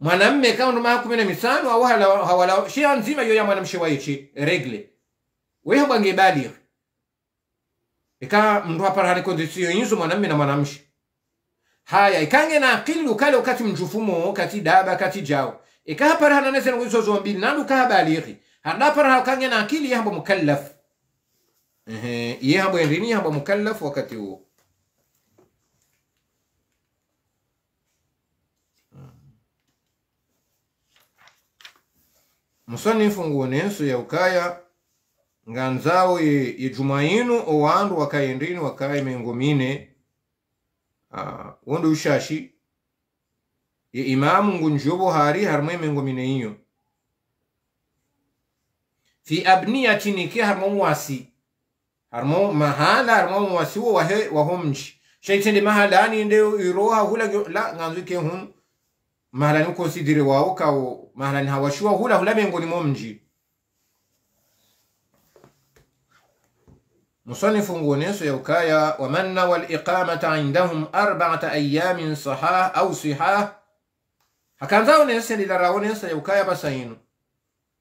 mwanamme kama ndo maha kumi na misano au hawala shia nzima yo ya mwanamshe waichi regle weho bwange balir ika mndu aparahani kondisiyo inzo mwanamme na mwanamshe haya ikange na akili ukale ukati mjufumo kati daba kati jao ikahaparaha nanesena nguzo zombili nandu kahabalighi hadaparaha ukange na akili yambo mukallafu Ehe, yeye habwenrini haba mukallafu wakati huo hmm. musanifu nguoneso yaukaya ukaya ye, ye jumainu owandu wandu wakaye mengo mine uh, ushashi ye imamu ngunjubo hari harimo mengo mine iyo fi abniyatinike harimo muwasi harimo mahala harimo muwasiwo wahe wahomji mahala ani inde iroha hula la nganzu ke hum mahala ni konsidere wa oka o mahala ni hawashiwa hula hula momji miongoni fungone so yokaya wa manna wal iqamata indahum arba'ata ayamin saha au siha hakanzaone sendi la raone so yokaya basayinu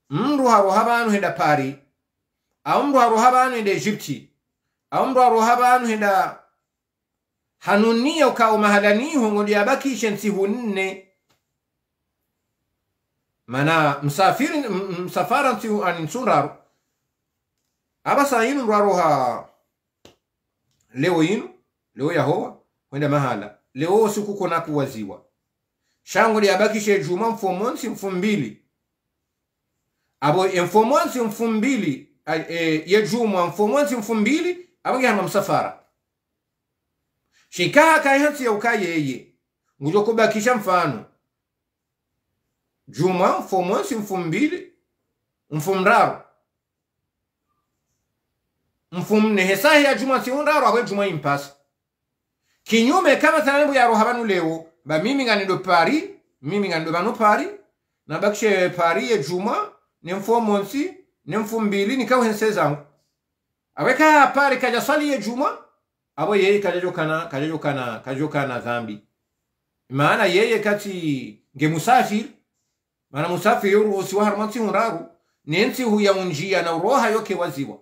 mru havo habanu henda pari aumru mndu banu enda egypti awo mndu aroha banu enda hanuniyo kawo mahalaniho ngodi abakishe hunne mana msafiri msafara nsi ani nsunraru aba sa yinu mndu leo yinu leo yahowa wenda mahala leo usiku kona kuwaziwa shango liabakishe juma mfomonsi mfumbili mbili abo emfomonsi mfumbili mbili E, yajumwa mfomonzi mfumbili avangihanwa msafara shikaha kaihansi yauka yeye nguja kubakisha mfano juma mfomonsi mfumbili mfumraro mfumne hesahi ya juma siunraro akwe juma impasa kinyume kama thanambu yaroha vanu lewo ba mimi nganido pari mimi nganido vanu pari nabakishe pari ye juma ne mfomonsi nenfu mbili nikawuhense zangu aweka apari kaja swali ye juma abo yeye kajajokana kajajokana kajokana zambi maana yeye kati nge musafir maana musafir mana osiwa harmati unraru nsihunraru huya unjia na uroha yoke waziwa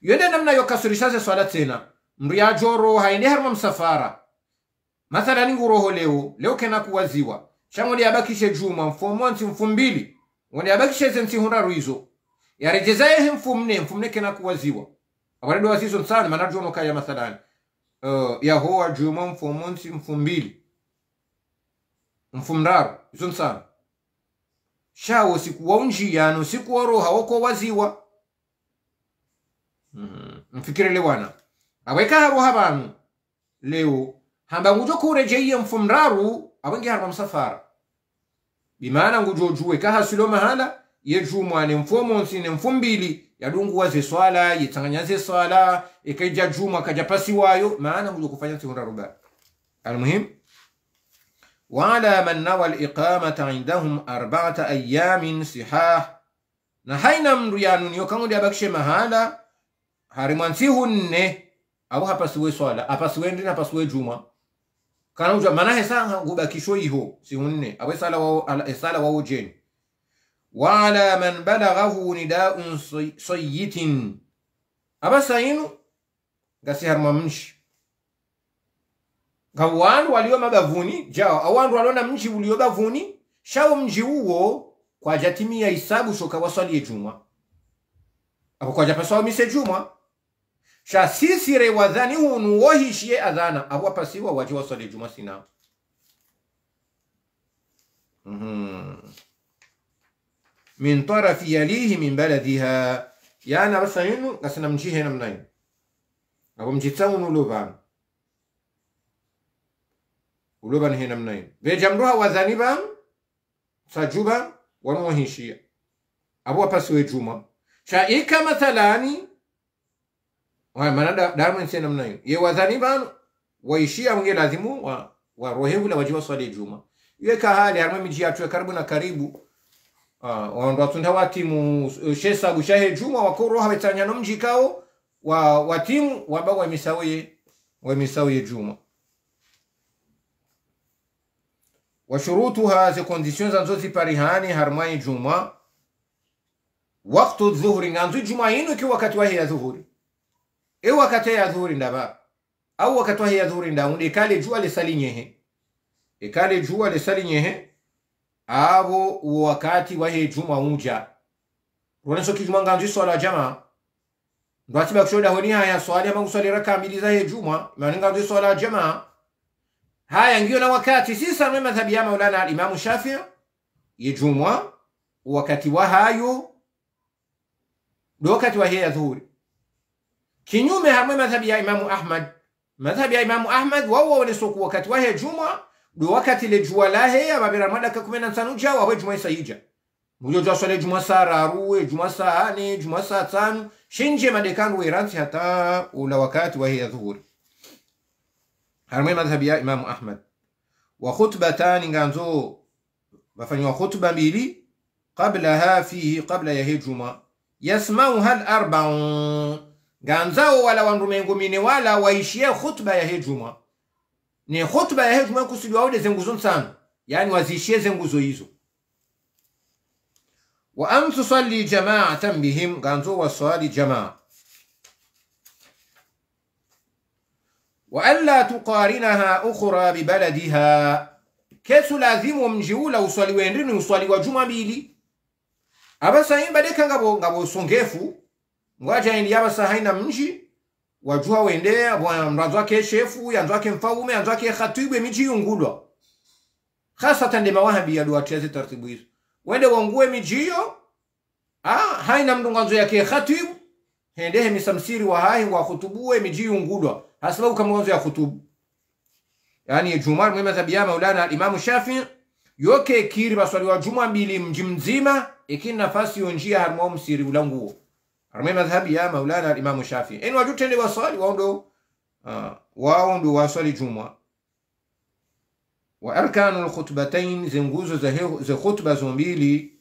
yende namna yokasurishaze swala tena mriya joro ende harma msafara mathalani nguroho leo leo kena kuwaziwa shang'oli yabakishe juma mfomonsi mfumbili ngoni abakishe nsi hundaru izo yarejezaye he mfumne mfumne kena kuwaziwa abarede wazizo nsana manajono kaya mathalani uh, yahowa juma mfumunsi mfumbili mfumraru izo nsana shawo sikuwa unjiyano sikuwaroha woko waziwa mm -hmm. mfikirele wana aweka haroha habanu leo hamba ngujo kurejeiye mfumraru awengi harma msafara bimana ngujo juwe kaha kahasulo mahala ye yejumwa ne mfomonsi ne mfumbili yadunguwaze swala yitsanganyaze swala ikaija e jumwa kaja wayo maana ngujo kufanya sihunda ruba almuhimu وعلى من نوى iqamata indahum arba'ata أيام صحاح na haina mru mndu yanuniyo kangudi abakishe mahala harimansi hunne au hapasiwe swala apasiwe ndini hapasiwe juma kana uja manahe sanga kisho iho unne awe sala wa sala wa ujen wa ala man balaghahu nidaun sayyitin aba sainu ngasi harmamshi nga gawan walio mabavuni jao awandu walona mji ulio bavuni shao mji uwo kwajatimia hisabu shoka wasali e juma apo kwajapasao mise juma shasisire wazani unu wohishiye adhana abo apasiwa waje wasole juma sina mhm. min tarafi yalihi min baladiha yani abasa yinu ngasina mjihe namna hiyo abo mjitsaunu lubana uloban he namna hiyo vejamruha wazani bam sajuba wanohishia abo apasiwe juma shaika mathalani ouais, mana darman sena mnayo ye wadhani vanu waishia mnge lazimu wa wa warohevula wajiwa swali juma iwe kahali harma miji atwe karibu na karibu ah, wa ndo watunda watimu timu shesabu shahe juma wa wakoroha wetanyano mji kao wa watimu wa wa ba waba wemisawiye wemisawiye juma Wa washurutuha zikondision zanzo ziparihani harmai juma waktu dhuhuri nganzu juma ino ki wakati wahiya dhuhuri e wakati ya dhuhuri ndaba au wakati ya dhuhuri ndaunde ikale jua le sali nyehe ikale jua le sali nyehe abo wakati wa he juma unja wana runaso kijuma nganzi swala jama ndwati bakushoda honi haya swali ama kuswali raka mbili za he juma imani nganzi swala jama haya ngiyo na wakati si sanwe madhhabi ya maulana al-imamu shafii ye juma wakati wa hayo do wakati wa heya dhuhuri kinyume hamwe madhhabi ya Imamu Ahmad. Madhhabi ya Imamu Ahmad wao waonesoku wakati wahe juma do wakati le jua lahe amabera madaka kumi na ntano uja wawe juma isaija mujoja swale juma saa raru juma saa ane juma saa tano shinje madekanu weransi hata ula wakati wahe ya dhuhuri harmwe madhhabi ya Imamu Ahmad wa khutbatani nganzo bafanywa khutba mbili qablaha fihi qabla yahe juma yasmauha al-arba'un ganzao wala wandu mine wala waishie khutba ya hejuma ni khutba ya hejuma kusudi waude zenguzo nsanu yani wazishie zenguzo hizo wa an tusalli jamaatan bihim wa wasali jamaa wa an tuqarinaha ukhra bibaladiha kesu lazimu mjiula uswali wendini uswali wa juma bili abasayimba deka ngabo ngabo songefu ngwaja indi yabasa haina mji wajua wende mranzwake shefu yanzwake mfaume yanzwake khatibu miji yungulwa hasa tande mawahabi ya yaduwatiazi tartibu hizo wende wongue mijiyo ah, haina mndunganzo yake khatibu hendehe misamsiri wa hahi wa khutubue miji yungulwa hasababu kamwanzo ya khutubu yani jumar mwema tabia maulana imamu shafi yoke kiri baswali wa juma mbili mji mzima ikini nafasi yonjia harmwa msiri ulanguo arme madhhabi ya maulana al alimamu shafii eni yaani waju tende waswali waundo uh, ah, waundu waswali jumwa wa arkanu khutbatain zinguzo za khutba zombili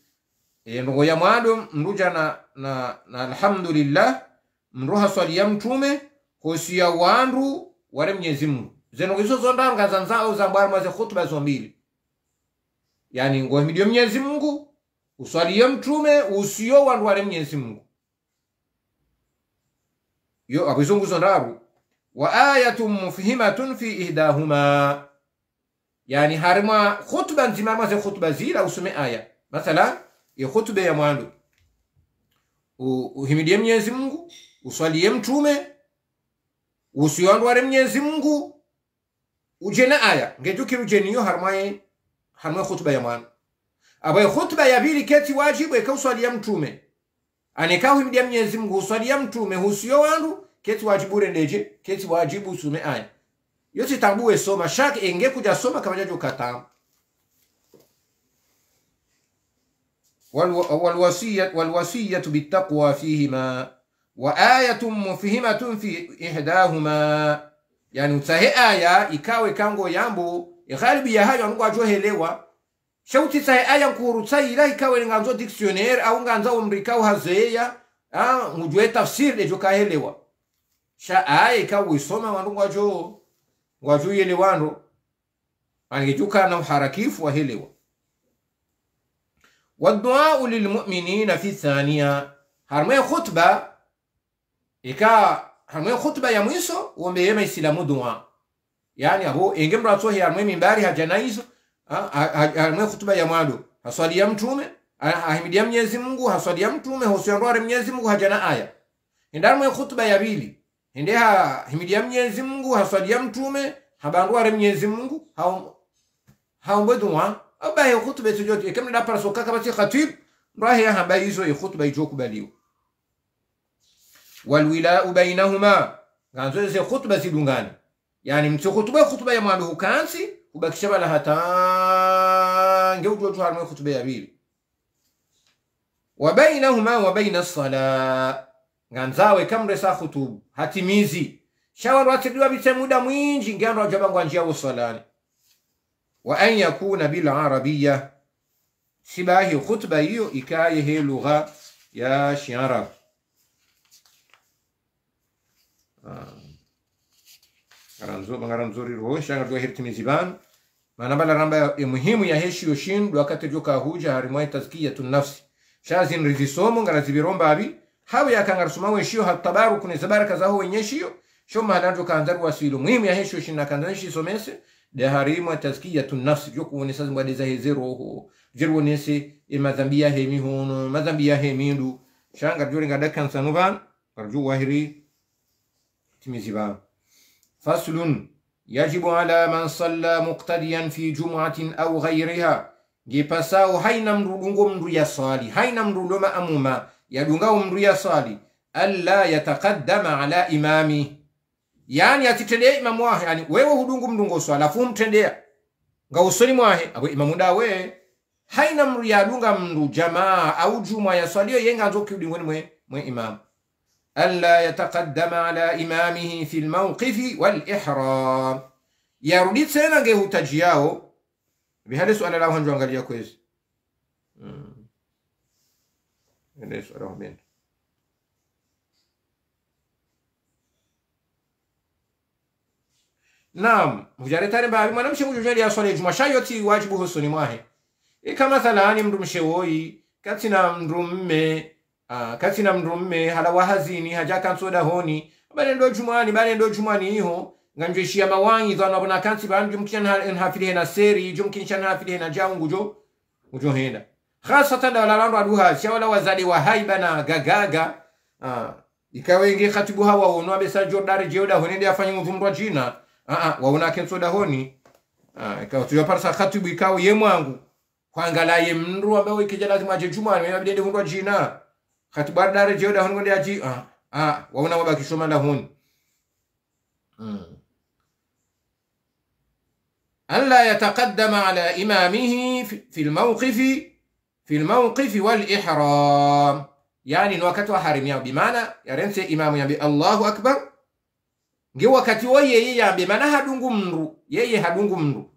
yendogo ya mwado mruja na, na, na alhamdulillah mruha swali ya mtume hosiya wandu ware mnyezi mndu zenogo izo zondanga zanzao zambwarima za khutba zombili yani ngohimidiyo mnyezi mungu ya mtume usiyo wandu ware mnyezi mungu yo akuzunguzo ndabu wa ayatun mufhimatun fi ihdahuma yani harimwa khutba nzimarmwa ze khutba zila usume aya mathala ya khutba ya mwandu uhimidie mnyezi mungu uswalie mtume usiwandware mnyezi mungu ujena aya ngejukiru jeniyo harimwaye harimwa khutba ya mwandu abaye khutba ya bili keti wajibu ekauswalia mtume anekahwimidia Mwenyezi mungu huswalia mtume husiyo wandu keti wajibu ndeje keti wajibu sume aya yoti tambuwe soma shak enge kuja soma kama jajo katamba والوصية والوصية بالتقوى فيهما وآية مفهمة في إحداهما يعني تسهي آية إكاوي كانغو ya hayo يهاجو أنغو helewa shauti sai aya nkuru ilahi kawe nganzo dictionnaire au nganza umrika au hazeya a mujwe tafsir ejo kahelewa sha aya soma wandu ngwajo ngwajo yele wandu angejuka na uharakifu wahelewa والدعاء للمؤمنين في الثانية هرمي خطبة إكا هرمي خطبة يا ميسو ومبيما يسلمو دعاء يعني أبو إنجم راتو هي هرمي harme بارها جنايزو amwe hutuba ya mwadu haswali ya mtume ahimidia mnyezi mungu haswali ya mtume hosiandware mnyezi mungu hajana aya indarmwe hutuba ya bili inde hahimidia mnyezi mungu haswali ya mtume habandware mnyezi mungu dua haombweduwa abahe hutuba kaka basi khatib nraheya hamba izo ehutuba ijokubaliwa walwilau bainahuma nganzo eze hutuba zidungane yani mtsi hutuba hutuba ya mwandu hukansi وبكتب لها تان جو جو تهار خطبة يا بيبي وبينهما وبين الصلاة عن زاوي كم رسا خطوب هاتي ميزي شاور واتر دوا بيتمودا مين جين رجبا وانجيا والصلاة وأن يكون بالعربية سباهي خطبة يو إكايه لغة يا شيارة آه. Karanzo ngaranzoriro hosha ngarwahirikini ziban mana bala ramba ya muhimu ya heshi yoshin wakati joka huja harimwa tazkiyatu nafsi shazin rizisomo ngarazibiromba abi hawe yakangarusuma weshiyo hatabaruku nizabaraka zaho wenyeshiyo sho mahalanjo kanzaru wasilu muhimu ya heshi yoshin na nakanzanishi somese de harimwa tazkiyatu nafsi jokuonesa ya hemi jirwonese emadhambi ya hemi madhambi Shanga mindu ringa ngadakansanu vanu ngarju wahiri timizi vanu فصل يجب على من صلى مقتديا في جمعة أو غيرها gipasao haina mrulungo mru ya swali haina mruloma amuma yadungao mru ya swali alla yataqaddama ala imami yani atitendea imamu wahe yani wewe hudungu mdungo swala afu mtendea nga usoni mwahe awe imamu dawe haina mru yadunga mru jamaa au juma ya swali yenga nzo kiudingoni mwe, mwe imamu ألا يتقدم على إمامه في الموقف والإحرام يا يرودي سنة جهو تجياو بهذا السؤال لا هنجو أنجلي كويس نعم مجاري تاني بابي ما نمشي مجوجي لي أصلي جمعة شايوتي واجبه السنة ماهي إيه كمثلا نمرم شوي كاتنا نمرم مي Ah, kasi na mndu mme hala wahazini hajakansoda honi bale ndo jumani bale ndo jumani iho nganjwe shia mawangi zana bona kansi ba hal en hafili hena seri jumkin shan hafili hena jaungu jo ujo henda khasatan da walando aduha wala wazali wa haiba na gagaga uh, ah, ikawenge khatibu hawa wono abesa jordare jeoda honi ndi afanye mvumbwa jina a ah, a waona kensoda honi uh, ikawa tuyo parsa khatibu ikawa ye mwangu kwangala ye mndu ambaye ikija lazima je jumwani mabidende hundwa jina khati ɓarɗare jewɗa hon gonde aji a a wawnama ɓaki somala hon أن لا يتقدم على إمامه في الموقف في الموقف والإحرام يعني نوكتوا حرم يعني بمعنى يرنس إمام يعني الله أكبر nge wakati wo yeye yambe mana hadungu mndu yeye hadungu mndu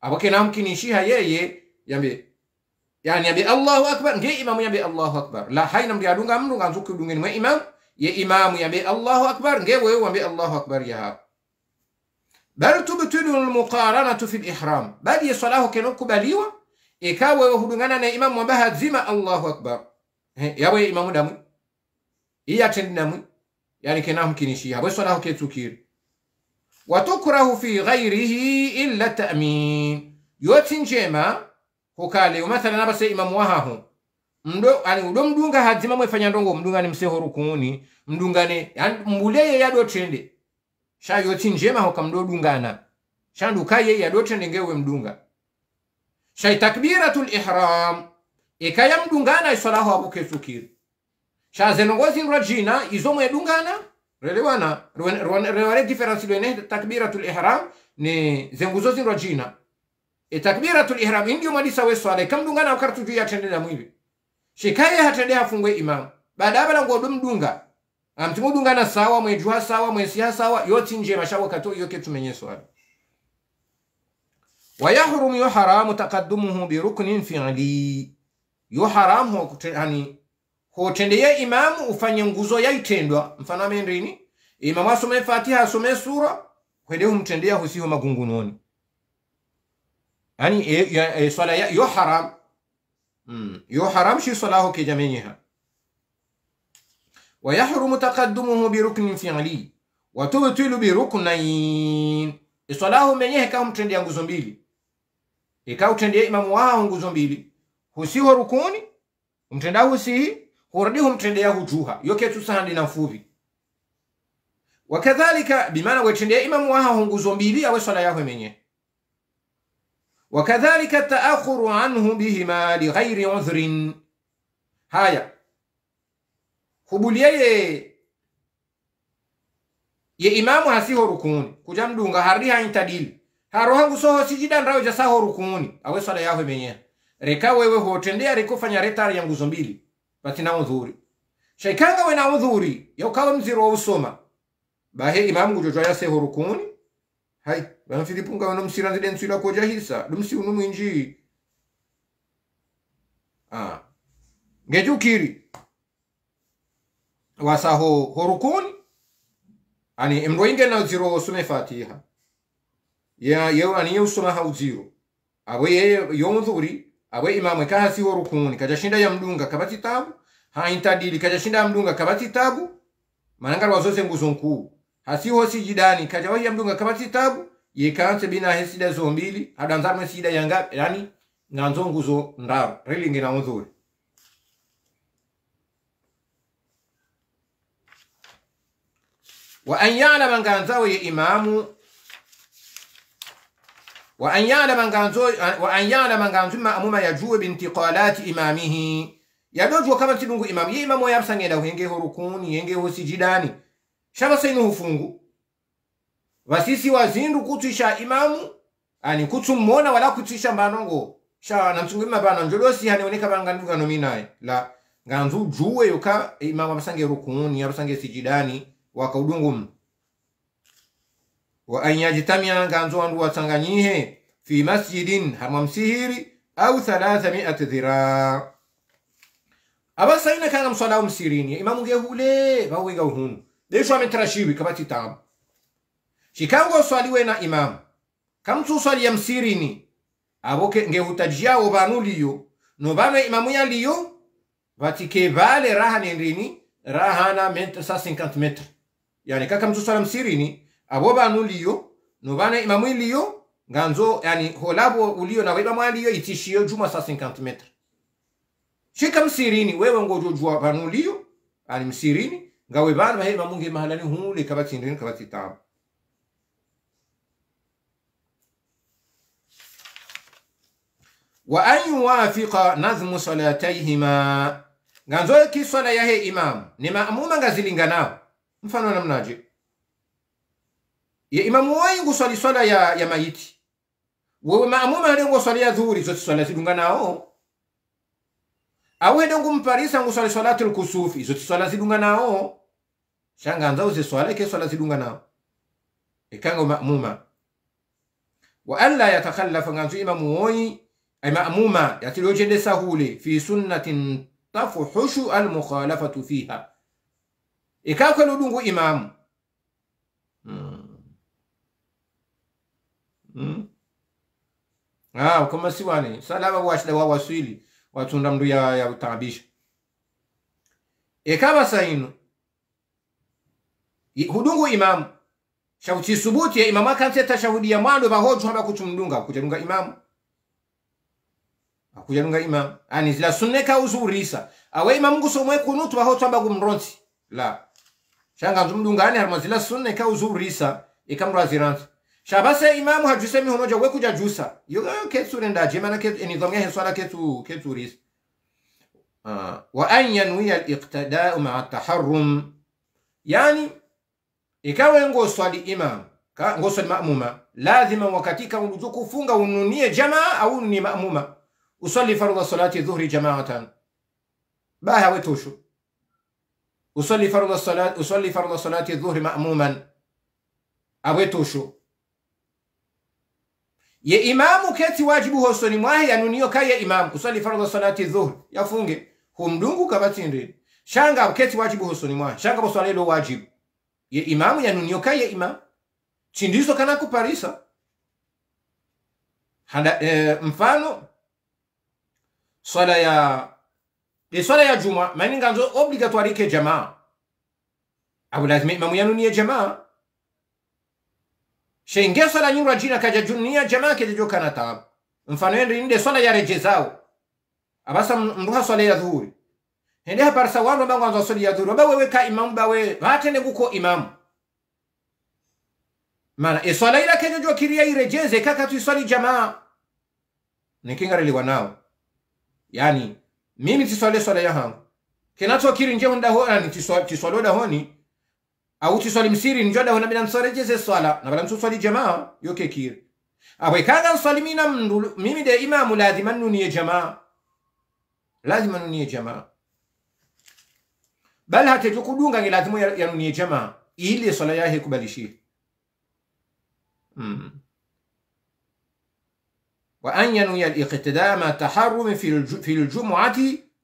abake namkinishiha yeye yambe يعني يبي الله أكبر جي إمام يبي الله أكبر لا حين مريا دونغا منونغا زوكي دونين ما إمام يا إمام يبي الله أكبر جي ويو يبي الله أكبر يها بل تبتل المقارنة في الإحرام بل يصلاه كنوك بليوة إكاوة وهدونغانا نا إمام وبها زيما الله أكبر يا وي إمام دامو إيا تندامي يعني كناهم كنشيها ويصلاه كتوكير وتكره في غيره إلا تأمين يوتين جيما khukale umatsala napase imamu wahahu mdo ani udo mdunga hadzima mwefanya ndongo mdungani msehoru kuuni mdungane yani mbuleye yado trende yoti njema hoka mdodungana shandukaye yado trende ngewe mdunga shay takbiratul ihram ikaya mdungana isalaho abukesukiri shazenongozindwa jina izo mwedungana relewana rewane difference lwene takbiratul ihram ni zenguzo zindwa e takbiratul ihram indio madisa we sawe kam dunga na kartu joyi attendena mo iɓe shikaye hatende afungwe imam baada abala ngo dum dunga amtimu dunga na sawa mwe juha sawa mwe siha sawa yo nje mashawa kato yoke tumenye soala wa yahrum yu haram taqaddumuhu bi ruknin fi'li yu haram ho kutani ho tendeye imam ufanye nguzo ya itendwa mfano amendrini imam asome fatiha asome sura kwede humtendea husiho magungunoni yani swala yo haram mm. yo haram shi swala ho ke jamenyeha wa yahrumu taqaddumuhu bi ruknin fi'li wa tubtilu bi ruknayn swala ho menyehe kama mtende nguzo mbili ikao tendea imamu wao nguzo mbili husiho rukuni umtendao husihi hurudi humtendea hujuha yoke tusahandi na mfuvi wakadhalika bimana wetendea imamu wao nguzo mbili awe swala menyehe wakadhalika taakhuru anhu bihima lighairi udhrin. Haya, hubulia yeye ye imamu hasiho rukuni kuja mdunga hari haintadili haro hangu soho sijidan rawe jasaho rukuni awe sala yahwe menyeha reka wewe hotendea rekofanya retari ya nguzo mbili batina udhuri shaikanga wena udhuri yaukawe mziro wa usoma bahe imamu gujojwa yaseho rukuni hai bana banfilipunga msira musiranzile nsira koja hisa dumsi unu mwinji ah. kiri wasa ho horukuni ani inge na ziro sume fatiha ya yeo ani yusoma hauziro abwe yeye yomdhuri abwe imamu kahasi horukuni kajashinda ya mdunga kabati tabu haintadili kajashinda ya mdunga kabati tabu manangari wazose nguzo nkuu hasiho sijidani kajawahi ya mdunga kabati tabu yikanse bina he sida zo mbili adanzarme sida yangapi yani nganzo nguzo ndaro rilingi na udhuri wa anyala manganza nganzawo imamu wa anyala manganzo wa anyala manganzo ma amuma ya yajuwe bintiqalati imamihi ya yadojwa kama tidungu imamu ye imamu yabsangeda henge horukuni henge hosijidani shaba sainu hufungu vasisi wazindu kutswisha imamu ani kutsummona wala kutswisha mbanongo sha namtsungu mapano njodosi hanioneka vanganduikano minaye la nganzu juwe yoka imamu amasange rukuni amasange sijidani wakaudungumu wa an yajtamia nganzu wandu watsanganyihe fi masjidin harmwa msihiri au thalatha 300 dhira abasaina kana mswala umsirini imamu ngehule vauwiga uhunu desho ametrashiwi kabati tabu shikango oswaliwe na imamu kamususwaliya msirini abo ngehutajiyawo banu liyo no imamu ya liyo vatike vale raha rahanendrini rahana 50 metre yani kaka kakamususwala msirini abo banu liyo no bana imamu liyo nganzo yani holabo uliyo na weba mwaliyo itishiyo juma sa 50 metre shika msirini wewe ngojojwa banu liyo yani msirini ngawe bana baheba munge mahalani hule kabatindrini kabatitabu wa an yuwafiqa nadhmu salatayhima nganzoyo ki swala yahe imamu ni maamuma ngazilinganao mfano namnaje ye imamu waingu swali swala ya, ya maiti wewe maamuma alengo swala ya dhuhuri zoti swala zilunganao awende ngumparisa nguswali swalatul kusufi zoti swala zilunganao shanganza uze swala ike swala zilunganao ikanga e maamuma wa alla yatakhallafa nganzo imamu woyi أي مأمومة يتلوجد سهولة في سنة تفحش المخالفة فيها إكاكا لدنغو إمام Ah, kama siwane salaba washida wa waswili watunda mndu ya, ya utabisha ikaba sainu hudungu imamu shauchisubuti ya imamu akamseta shahudia mwando bahoju haba kuchumdunga kuchadunga imamu akujanunga imam ani la sunneka uzurisa awe imam gusomwe kunutu baho twamba gumronsi la shanga zumdungani harmazi la sunneka uzurisa ikamraziransa shabase imamu hajusemi honoja we kuja jusa yo ketsure ndaje mana ke nidhamu yahe swala ketu keturisa uh, wa an yanwiya al-iqtida'u ma'a taharrum yani ikawe swali imam ngo swali maamuma lazima wakati kama funga ununie jamaa au ni ma'muma أصلي فرض صلاة الظهر جماعة باها وتوشو أصلي فرض الصلاة أصلي فرض صلاة الظهر مأموما أويتوشو ye imamu keti wajibu hosoni mwahe yanuniyo ka ye imamu usali faradha salati dhuhri yafunge humdungu kabatindire shanga keti wajibu hosoni mwahe shanga boswalelo wajibu ye imamu yanuniyo ka ye imamu chindizo kana kuparisa Hada, e, mfano swala ya e swala ya juma mani nganzo obligatoire ke jamaa abu lazima imamu yanuniye jamaa shenge swala nyu rajina kaja junia jamaa kejejo kana tab mfano yendi inde swala ya rejezao abasa mruha swala ya dhuhuri hende haparsa wandu mangu anzo swala ya dhuhuri ba wewe ka imam ba bawe batende guko imam mana eswala ila kejejo kiria irejeze kaka tuiswali jamaa nikingareliwa nao yani mimi tiswale swala ya hangu kinachokiri nje hunda ho ani tiswalo tiswalo da honi au tiswale msiri njo da hona mina msore jeze swala na bala swali jamaa yoke kiri awe kaga nswali mina mndulu mimi de imamu lazima nuniye jamaa lazima nuniye jamaa bal hata jokudunga ngi lazima yanuniye jamaa ili swala yahe kubalishie mm. وأن ينوي الاقتدام تحرم في الجمعة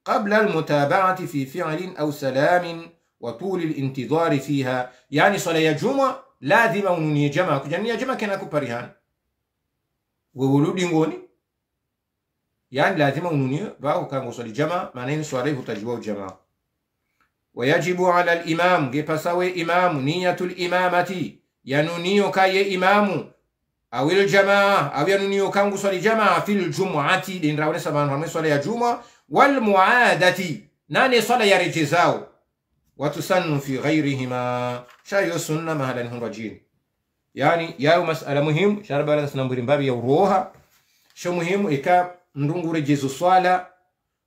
قبل المتابعة في فعل أو سلام وطول الانتظار فيها يعني صلاة الجمعة لازم نني يعني جمعة كجنية جمع كنا كبريهان وولود ينغوني يعني لازم نني باو كان وصل جمع معنين صلاة تجوب جمع ويجب على الإمام جيبساوي إمام نية الإمامة ينونيو كاي إمام awil ah jamaa awiyanuniyo ah kangu swali jamaa fil jumuati denrawonesa vanhu hamwe swala ya juma walmuadati nane swala ya reje watusannu fi ghairihima shayo sunna mahalani hunra jini yani yayo masala muhimu sharabalasnambwiri mbavi ya uroha sho muhimu ika ndungure jezo swala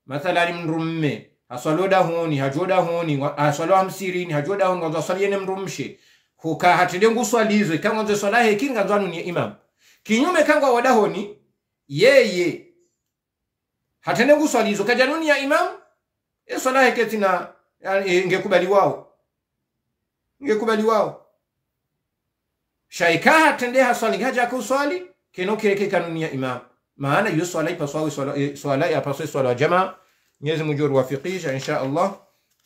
mathalani mndumme aswaloda honi hajoda honi aswalo hamsirini hajoda honi wazaswaliyene mndumshe hatende nguswa lizwe kanga nzwe swala he kinga nganzwanu ni imam kinyume kangwa wadahoni yeye nguswa lizwe kajanuni ya imam e swala he ketina e, ngekubali wao ngekubali wao shaika hatende haswali haja kuswali kino kireke kanuni ya imam maana yu swala ipaswawe swala ya e, swala wa swala jamaa nyezi mujuru wafikisha insha Allah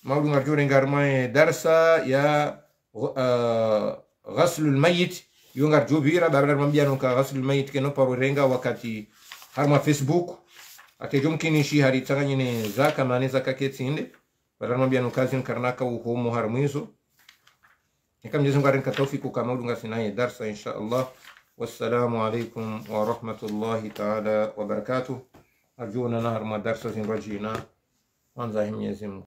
maulu marjure ngarmae darsa ya Uh, ghaslul mayit yo jubira jobira ɓaɓeɗat mamɓiyano ka ghaslul mayit keno paro renga wakati harma facebook ate jumkini shi hari tagañine zaka mane zaka ketsinde ɓaɗat mamɓiyano kasin karnaka homo har mwiso كم جزم قارن كتوفيق كما ودنا سناي درس إن شاء الله والسلام عليكم ورحمة الله تعالى وبركاته أرجونا نهر ما درس رجينا wanza يزم